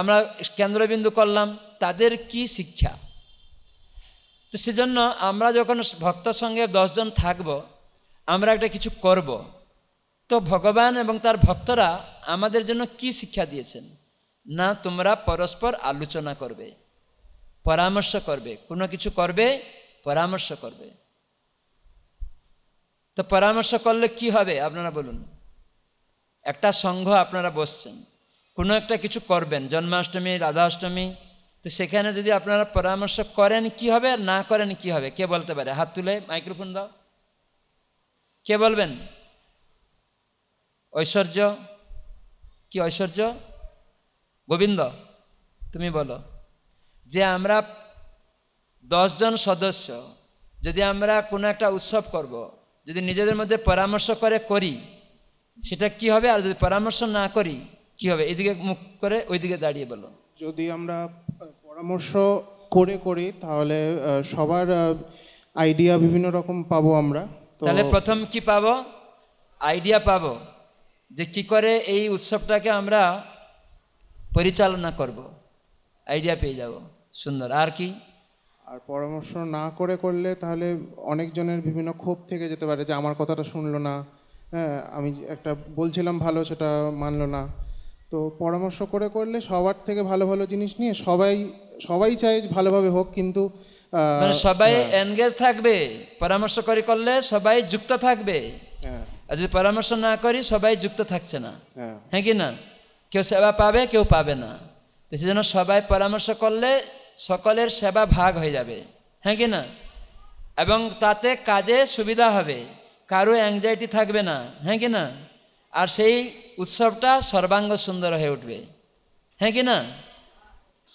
আমরা কেন্দ্রবিন্দু করলাম তাদের কি শিক্ষা তো সেজন্য আমরা যখন ভক্ত সঙ্গে দশজন থাকব আমরা একটা কিছু করব তো ভগবান এবং তার ভক্তরা আমাদের জন্য কি শিক্ষা দিয়েছেন না তোমরা পরস্পর আলোচনা করবে পরামর্শ করবে কোনো কিছু করবে পরামর্শ করবে তো পরামর্শ করলে কি হবে আপনারা বলুন একটা সংঘ আপনারা বসছেন কোনো একটা কিছু করবেন জন্মাষ্টমী রাধাষ্টমী তো সেখানে যদি আপনারা পরামর্শ করেন কি হবে আর না করেন কি হবে কে বলতে পারে হাত তুলে মাইক্রোফোন দাও কে বলবেন ঐশ্বর্য কি ঐশ্বর্য গোবিন্দ তুমি বলো যে আমরা দশজন সদস্য যদি আমরা কোনো একটা উৎসব করব। যদি নিজেদের মধ্যে পরামর্শ করে করি সেটা কি হবে আর যদি পরামর্শ না করি কি হবে এদিকে মুখ করে ওইদিকে দাঁড়িয়ে বলো যদি আমরা পরামর্শ করে করি তাহলে সবার আইডিয়া বিভিন্ন রকম পাবো আমরা তাহলে প্রথম কি পাবো আইডিয়া পাবো যে কি করে এই উৎসবটাকে আমরা পরিচালনা করব আইডিয়া পেয়ে যাব সুন্দর আর কি আর পরামর্শ না করে করলে তাহলে অনেকজনের বিভিন্ন ক্ষোভ থেকে যেতে পারে যে আমার কথাটা শুনলো না হ্যাঁ আমি একটা বলছিলাম ভালো সেটা মানলো না তো পরামর্শ করে করলে সবার থেকে ভালো ভালো জিনিস নিয়ে সবাই সবাই চাই ভালোভাবে হোক কিন্তু মানে সবাই এনগেজ হ্যাঁ। থাকবে পরামর্শ করে করলে সবাই যুক্ত থাকবে হ্যাঁ আর যদি পরামর্শ না করি সবাই যুক্ত থাকছে না হ্যাঁ।, হ্যাঁ কি না কেউ সেবা পাবে কেউ পাবে না তো সেজন্য সবাই পরামর্শ করলে সকলের সেবা ভাগ হয়ে যাবে হ্যাঁ কি না এবং তাতে কাজে সুবিধা হবে কারো অ্যাংজাইটি থাকবে না হ্যাঁ কি না আর সেই উৎসবটা সর্বাঙ্গ সুন্দর হয়ে উঠবে হ্যাঁ কি না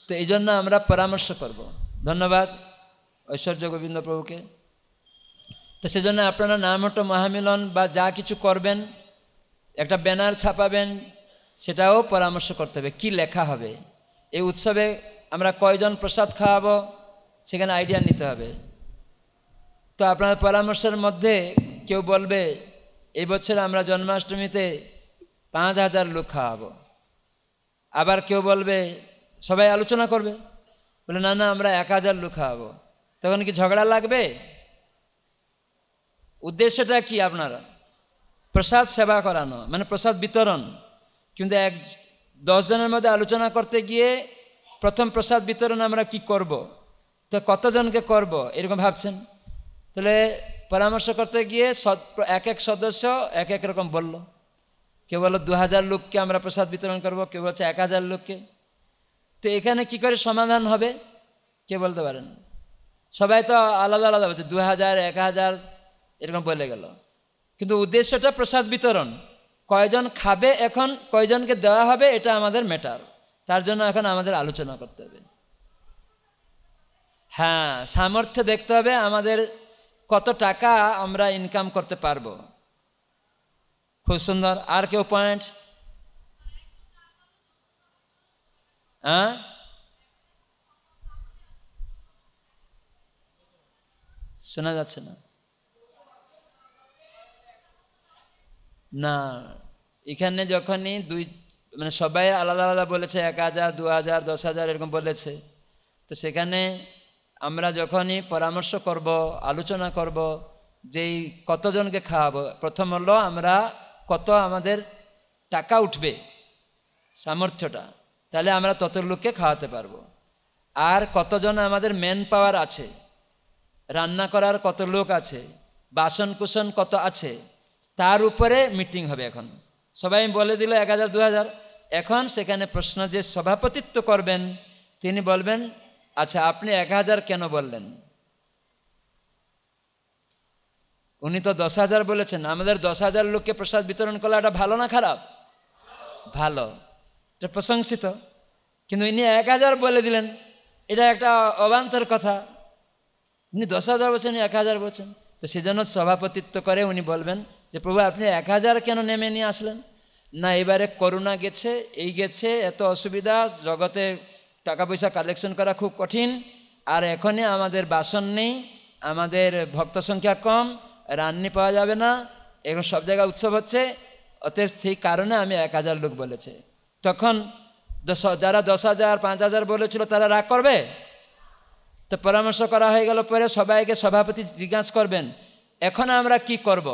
তো এই জন্য আমরা পরামর্শ করব ধন্যবাদ ঐশ্বর্য গোবিন্দ প্রভুকে তো সেজন্য আপনারা নামহট্ট মহামিলন বা যা কিছু করবেন একটা ব্যানার ছাপাবেন সেটাও পরামর্শ করতে হবে কী লেখা হবে এই উৎসবে আমরা কয়জন প্রসাদ খাওয়াবো সেখানে আইডিয়া নিতে হবে তো আপনার পরামর্শের মধ্যে কেউ বলবে এই বছর আমরা জন্মাষ্টমীতে পাঁচ হাজার লোক খাওয়াবো আবার কেউ বলবে সবাই আলোচনা করবে বলে না না আমরা এক হাজার লোক খাওয়াবো তখন কি ঝগড়া লাগবে উদ্দেশ্যটা কি আপনারা প্রসাদ সেবা করানো মানে প্রসাদ বিতরণ কিন্তু এক দশজনের মধ্যে আলোচনা করতে গিয়ে প্রথম প্রসাদ বিতরণ আমরা কি করব। তো কতজনকে করব এরকম ভাবছেন তাহলে পরামর্শ করতে গিয়ে এক এক সদস্য এক এক রকম বলল কেউ বললো দু হাজার লোককে আমরা প্রসাদ বিতরণ করব কেউ বলছে এক হাজার লোককে তো এখানে কি করে সমাধান হবে কে বলতে পারেন সবাই তো আলাদা আলাদা বলছে দু হাজার এক হাজার এরকম বলে গেল কিন্তু উদ্দেশ্যটা প্রসাদ বিতরণ কয়জন খাবে এখন কয়জনকে দেওয়া হবে এটা আমাদের ম্যাটার তার জন্য এখন আমাদের আলোচনা করতে হবে হ্যাঁ সামর্থ্য দেখতে হবে আমাদের কত টাকা আমরা ইনকাম করতে পারবো খুব সুন্দর আর কেউ পয়েন্ট হ্যাঁ শোনা যাচ্ছে না না এখানে যখনই দুই মানে সবাই আলাদা আলাদা বলেছে এক হাজার দু হাজার দশ হাজার এরকম বলেছে তো সেখানে আমরা যখনই পরামর্শ করব আলোচনা করব যেই কতজনকে খাওয়াবো প্রথম হলো আমরা কত আমাদের টাকা উঠবে সামর্থ্যটা তাহলে আমরা তত লোককে খাওয়াতে পারবো আর কতজন আমাদের ম্যান পাওয়ার আছে রান্না করার কত লোক আছে বাসন কুসন কত আছে তার উপরে মিটিং হবে এখন সবাই বলে দিল এক হাজার দু হাজার এখন সেখানে প্রশ্ন যে সভাপতিত্ব করবেন তিনি বলবেন আচ্ছা আপনি এক হাজার কেন বললেন উনি তো দশ হাজার বলেছেন আমাদের দশ হাজার লোককে প্রসাদ বিতরণ করলে এটা ভালো না খারাপ ভালো এটা প্রশংসিত কিন্তু ইনি এক হাজার বলে দিলেন এটা একটা অবান্তর কথা উনি দশ হাজার বলছেন এক হাজার বলছেন তো সেজন্য সভাপতিত্ব করে উনি বলবেন যে প্রভু আপনি এক হাজার কেন নেমে নিয়ে আসলেন না এবারে করোনা গেছে এই গেছে এত অসুবিধা জগতে টাকা পয়সা কালেকশন করা খুব কঠিন আর এখনই আমাদের বাসন নেই আমাদের ভক্ত সংখ্যা কম রান্নি পাওয়া যাবে না এখন সব জায়গায় উৎসব হচ্ছে অতএব সেই কারণে আমি এক হাজার লোক বলেছে তখন দশ যারা দশ হাজার পাঁচ হাজার বলেছিল তারা রাগ করবে তো পরামর্শ করা হয়ে গেল পরে সবাইকে সভাপতি জিজ্ঞাসা করবেন এখন আমরা কি করব।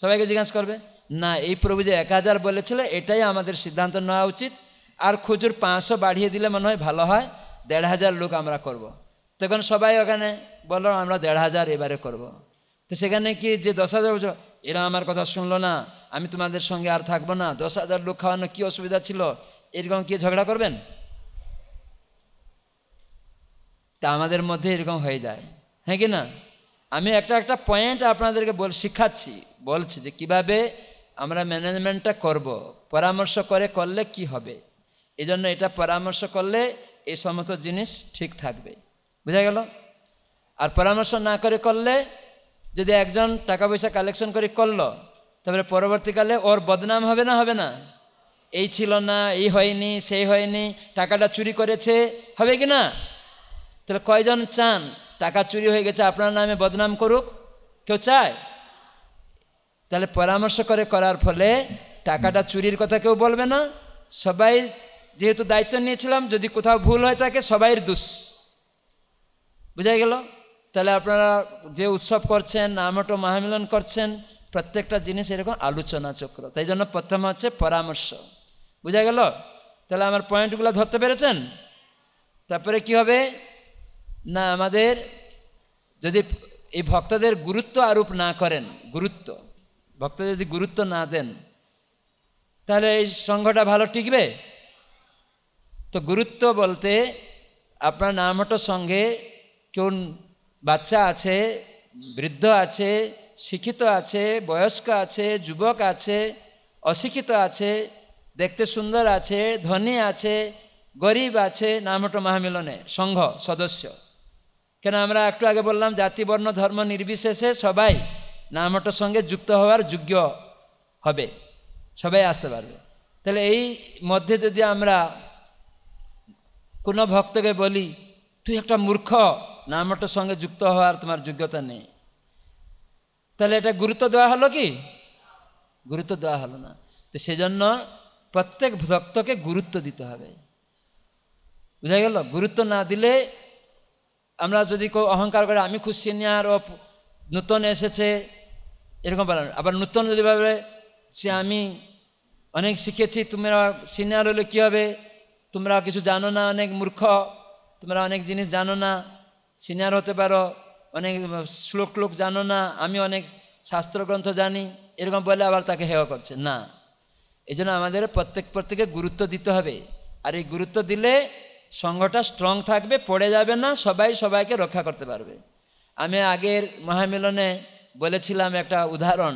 সবাইকে জিজ্ঞাসা করবে না এই প্রভু যে এক হাজার বলেছিল এটাই আমাদের সিদ্ধান্ত নেওয়া উচিত আর খুচুর পাঁচশো বাড়িয়ে দিলে মনে হয় ভালো হয় দেড় হাজার লোক আমরা করব। তখন সবাই ওখানে বললো আমরা দেড় হাজার এবারে করব। তো সেখানে কি যে দশ হাজার বছর এরা আমার কথা শুনলো না আমি তোমাদের সঙ্গে আর থাকবো না দশ হাজার লোক খাওয়ানো কী অসুবিধা ছিল এরকম কি ঝগড়া করবেন তা আমাদের মধ্যে এরকম হয়ে যায় হ্যাঁ কি না আমি একটা একটা পয়েন্ট আপনাদেরকে বল শিখাচ্ছি বলছি যে কিভাবে আমরা ম্যানেজমেন্টটা করব। পরামর্শ করে করলে কি হবে এই জন্য এটা পরামর্শ করলে এই সমস্ত জিনিস ঠিক থাকবে বুঝা গেল আর পরামর্শ না করে করলে যদি একজন টাকা পয়সা কালেকশন করে করলো তারপরে পরবর্তীকালে ওর বদনাম হবে না হবে না এই ছিল না এই হয়নি সেই হয়নি টাকাটা চুরি করেছে হবে কি না তাহলে কয়জন চান টাকা চুরি হয়ে গেছে আপনার নামে বদনাম করুক কেউ চায় তাহলে পরামর্শ করে করার ফলে টাকাটা চুরির কথা কেউ বলবে না সবাই যেহেতু দায়িত্ব নিয়েছিলাম যদি কোথাও ভুল হয় থাকে সবাইয়ের দোষ বুঝাই গেল তাহলে আপনারা যে উৎসব করছেন নামটো মহামিলন করছেন প্রত্যেকটা জিনিস এরকম আলোচনা চক্র তাই জন্য প্রথম হচ্ছে পরামর্শ বুঝা গেল তাহলে আমার পয়েন্টগুলো ধরতে পেরেছেন তারপরে কি হবে না আমাদের যদি এই ভক্তদের গুরুত্ব আরোপ না করেন গুরুত্ব ভক্ত যদি গুরুত্ব না দেন তাহলে এই সংঘটা ভালো টিকবে তো গুরুত্ব বলতে আপনার নামটো সঙ্গে কোন বাচ্চা আছে বৃদ্ধ আছে শিক্ষিত আছে বয়স্ক আছে যুবক আছে অশিক্ষিত আছে দেখতে সুন্দর আছে ধনী আছে গরিব আছে নামটো মহামিলনে সংঘ সদস্য কেন আমরা একটু আগে বললাম জাতি বর্ণ ধর্ম নির্বিশেষে সবাই নামটার সঙ্গে যুক্ত হওয়ার যোগ্য হবে সবাই আসতে পারবে তাহলে এই মধ্যে যদি আমরা কোনো ভক্তকে বলি তুই একটা মূর্খ নামটার সঙ্গে যুক্ত হওয়ার তোমার যোগ্যতা নেই তাহলে এটা গুরুত্ব দেওয়া হলো কি গুরুত্ব দেওয়া হলো না তো সেজন্য প্রত্যেক ভক্তকে গুরুত্ব দিতে হবে বুঝা গেল গুরুত্ব না দিলে আমরা যদি কেউ অহংকার করে আমি খুশিনিয়ার ও নূতন এসেছে এরকম বলেন আবার নূতন যদি ভাবে সে আমি অনেক শিখেছি তোমরা সিনিয়র হলে কী হবে তোমরা কিছু জানো না অনেক মূর্খ তোমরা অনেক জিনিস জানো না সিনিয়র হতে পারো অনেক শ্লোক লোক জানো না আমি অনেক শাস্ত্রগ্রন্থ জানি এরকম বলে আবার তাকে হেয় করছে না এই আমাদের প্রত্যেক প্রত্যেকে গুরুত্ব দিতে হবে আর এই গুরুত্ব দিলে সংঘটা স্ট্রং থাকবে পড়ে যাবে না সবাই সবাইকে রক্ষা করতে পারবে আমি আগের মহামিলনে বলেছিলাম একটা উদাহরণ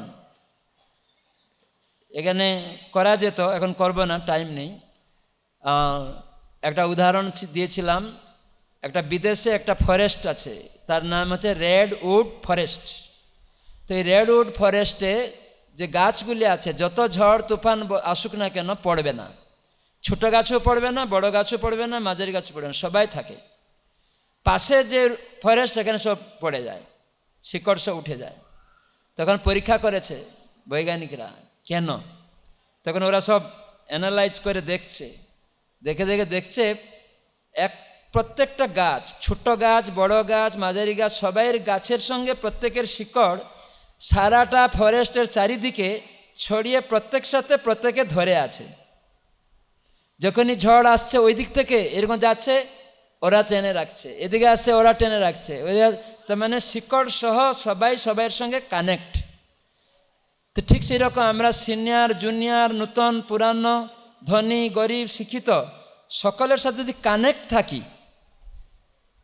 এখানে করা যেত এখন করব না টাইম নেই একটা উদাহরণ দিয়েছিলাম একটা বিদেশে একটা ফরেস্ট আছে তার নাম হচ্ছে রেড উড ফরেস্ট তো এই রেড উড ফরেস্টে যে গাছগুলি আছে যত ঝড় তুফান আসুক না কেন পড়বে না ছোট গাছও পড়বে না বড় গাছও পড়বে না মাঝারি গাছও পড়বে না সবাই থাকে পাশে যে ফরেস্ট সেখানে সব পড়ে যায় শিকড় সব উঠে যায় তখন পরীক্ষা করেছে বৈজ্ঞানিকরা কেন তখন ওরা সব অ্যানালাইজ করে দেখছে দেখে দেখে দেখছে এক প্রত্যেকটা গাছ ছোট গাছ বড় গাছ মাঝারি গাছ সবাইয়ের গাছের সঙ্গে প্রত্যেকের শিকড় সারাটা ফরেস্টের চারিদিকে ছড়িয়ে প্রত্যেক সাথে প্রত্যেকে ধরে আছে যখনই ঝড় আসছে ওই দিক থেকে এরকম যাচ্ছে ওরা টেনে রাখছে এদিকে আসছে ওরা টেনে রাখছে তার মানে শিকড় সহ সবাই সবাইয়ের সঙ্গে কানেক্ট তো ঠিক সেরকম আমরা সিনিয়র জুনিয়র নূতন পুরানো ধনী গরিব শিক্ষিত সকলের সাথে যদি কানেক্ট থাকি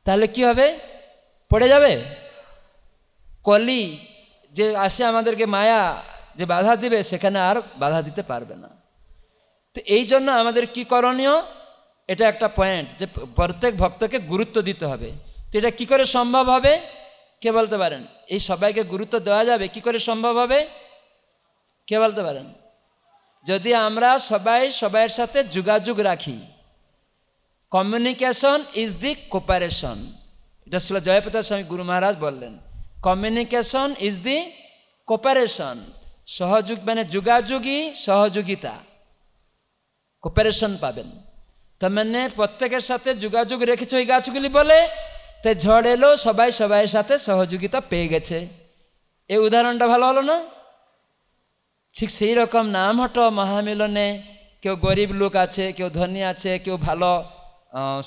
তাহলে কি হবে পড়ে যাবে কলি যে আসে আমাদেরকে মায়া যে বাধা দিবে সেখানে আর বাধা দিতে পারবে না তো এই জন্য আমাদের কি করণীয় এটা একটা পয়েন্ট যে প্রত্যেক ভক্তকে গুরুত্ব দিতে হবে তো এটা কী করে সম্ভব হবে কে বলতে পারেন এই সবাইকে গুরুত্ব দেওয়া যাবে কি করে সম্ভব হবে কে বলতে পারেন যদি আমরা সবাই সবাইয়ের সাথে যোগাযোগ রাখি কমিউনিকেশন ইজ দি কোপারেশন এটা ছিল জয়প্রতা স্বামী গুরু মহারাজ বললেন কমিউনিকেশন ইজ দি কোপারেশন সহযোগ মানে যোগাযোগই সহযোগিতা কোপারেশন পাবেন তার মানে প্রত্যেকের সাথে যোগাযোগ রেখেছ ওই গাছগুলি বলে তাই ঝড় এলো সবাই সবাইয়ের সাথে সহযোগিতা পেয়ে গেছে এই উদাহরণটা ভালো হলো না ঠিক সেই রকম নাম হট মহামিলনে কেউ গরিব লোক আছে কেউ ধনী আছে কেউ ভালো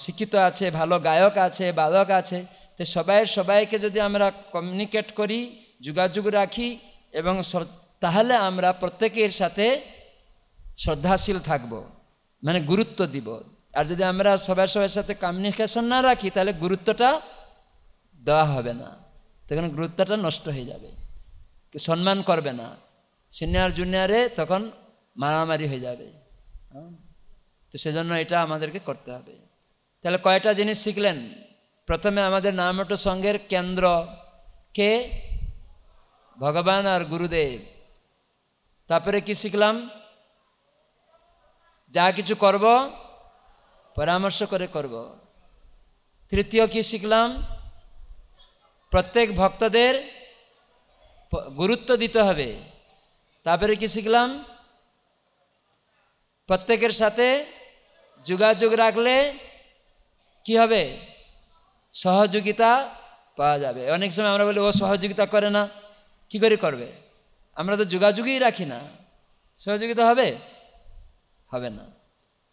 শিক্ষিত আছে ভালো গায়ক আছে বাদক আছে তো সবাই সবাইকে যদি আমরা কমিউনিকেট করি যোগাযোগ রাখি এবং তাহলে আমরা প্রত্যেকের সাথে শ্রদ্ধাশীল থাকবো মানে গুরুত্ব দিব আর যদি আমরা সবাই সবার সাথে কমিউনিকেশন না রাখি তাহলে গুরুত্বটা দেওয়া হবে না তখন গুরুত্বটা নষ্ট হয়ে যাবে সম্মান করবে না সিনিয়র জুনিয়রে তখন মারামারি হয়ে যাবে হ্যাঁ? তো সেজন্য এটা আমাদেরকে করতে হবে তাহলে কয়টা জিনিস শিখলেন প্রথমে আমাদের নামটো সঙ্ঘের কেন্দ্র কে ভগবান আর গুরুদেব তারপরে কি শিখলাম যা কিছু করব পরামর্শ করে করব তৃতীয় কি শিখলাম প্রত্যেক ভক্তদের গুরুত্ব দিতে হবে তারপরে কি শিখলাম প্রত্যেকের সাথে যোগাযোগ রাখলে কি হবে সহযোগিতা পাওয়া যাবে অনেক সময় আমরা বলি ও সহযোগিতা করে না কি করে করবে আমরা তো যোগাযোগই রাখি না সহযোগিতা হবে হবে না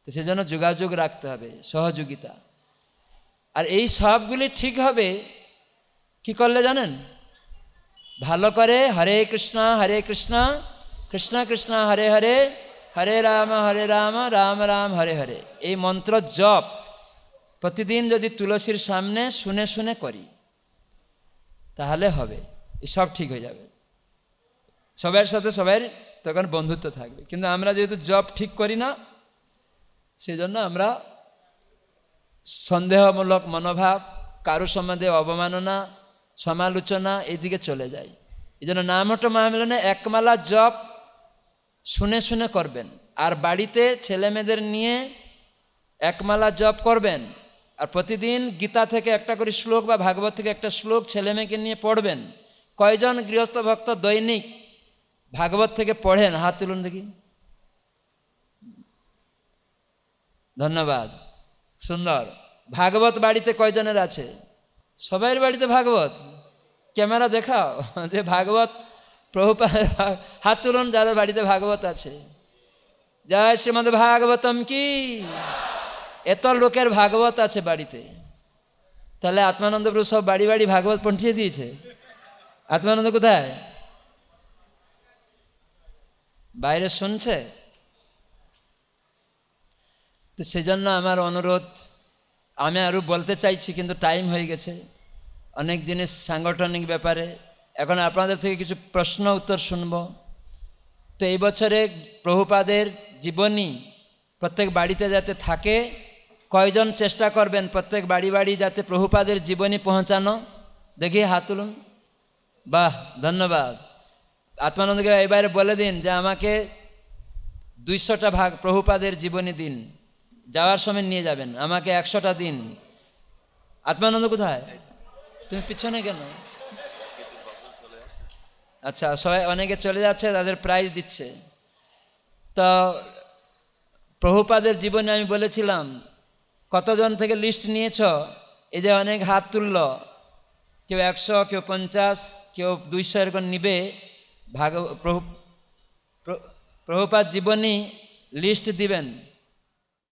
তো সেজন্য যোগাযোগ রাখতে হবে সহযোগিতা আর এই সবগুলি ঠিক হবে কি করলে জানেন ভালো করে হরে কৃষ্ণ হরে কৃষ্ণ কৃষ্ণ কৃষ্ণ হরে হরে হরে রাম হরে রাম রাম রাম হরে হরে এই মন্ত্র জপ প্রতিদিন যদি তুলসীর সামনে শুনে শুনে করি তাহলে হবে সব ঠিক হয়ে যাবে সবার সাথে সবাই তখন বন্ধুত্ব থাকবে কিন্তু আমরা যেহেতু জব ঠিক করি না সেজন্য আমরা সন্দেহমূলক মনোভাব কারো সম্বন্ধে অবমাননা সমালোচনা এদিকে চলে যাই এই জন্য নামহট্ট মাহমিলনে একমালা জব শুনে শুনে করবেন আর বাড়িতে ছেলেমেয়েদের নিয়ে একমালা জব করবেন আর প্রতিদিন গীতা থেকে একটা করে শ্লোক বা ভাগবত থেকে একটা শ্লোক ছেলেমেয়েকে নিয়ে পড়বেন কয়জন গৃহস্থ ভক্ত দৈনিক ভাগবত থেকে পড়েন হাত তুলুন দেখি ধন্যবাদ সুন্দর ভাগবত বাড়িতে কয়জনের আছে সবাইয়ের বাড়িতে ভাগবত ক্যামেরা দেখাও যে ভাগবত প্রভুপাল হাত তুলুন যাদের বাড়িতে ভাগবত আছে জয় শ্রীমদ ভাগবতম কি এত লোকের ভাগবত আছে বাড়িতে তাহলে আত্মানন্দ প্রভু সব বাড়ি বাড়ি ভাগবত পণ্ঠিয়ে দিয়েছে আত্মানন্দ কোথায় বাইরে শুনছে তো সেজন্য আমার অনুরোধ আমি আরও বলতে চাইছি কিন্তু টাইম হয়ে গেছে অনেক জিনিস সাংগঠনিক ব্যাপারে এখন আপনাদের থেকে কিছু প্রশ্ন উত্তর শুনব তো এই বছরে প্রভুপাদের জীবনী প্রত্যেক বাড়িতে যাতে থাকে কয়জন চেষ্টা করবেন প্রত্যেক বাড়ি বাড়ি যাতে প্রভুপাদের জীবনী পৌঁছানো দেখি হাত তুলুন বাহ ধন্যবাদ আত্মানন্দকে এবারে বলে দিন যে আমাকে দুইশোটা ভাগ প্রভুপাদের জীবনী দিন যাওয়ার সময় নিয়ে যাবেন আমাকে একশোটা দিন আত্মানন্দ কোথায় তুমি পিছনে কেন আচ্ছা সবাই অনেকে চলে যাচ্ছে তাদের প্রাইজ দিচ্ছে তো প্রভুপাদের জীবনে আমি বলেছিলাম কতজন থেকে লিস্ট নিয়েছ এই যে অনেক হাত তুলল কেউ একশো কেউ পঞ্চাশ কেউ দুইশো এরকম নিবে ভাগ প্রভুপাত জীবনী লিস্ট দিবেন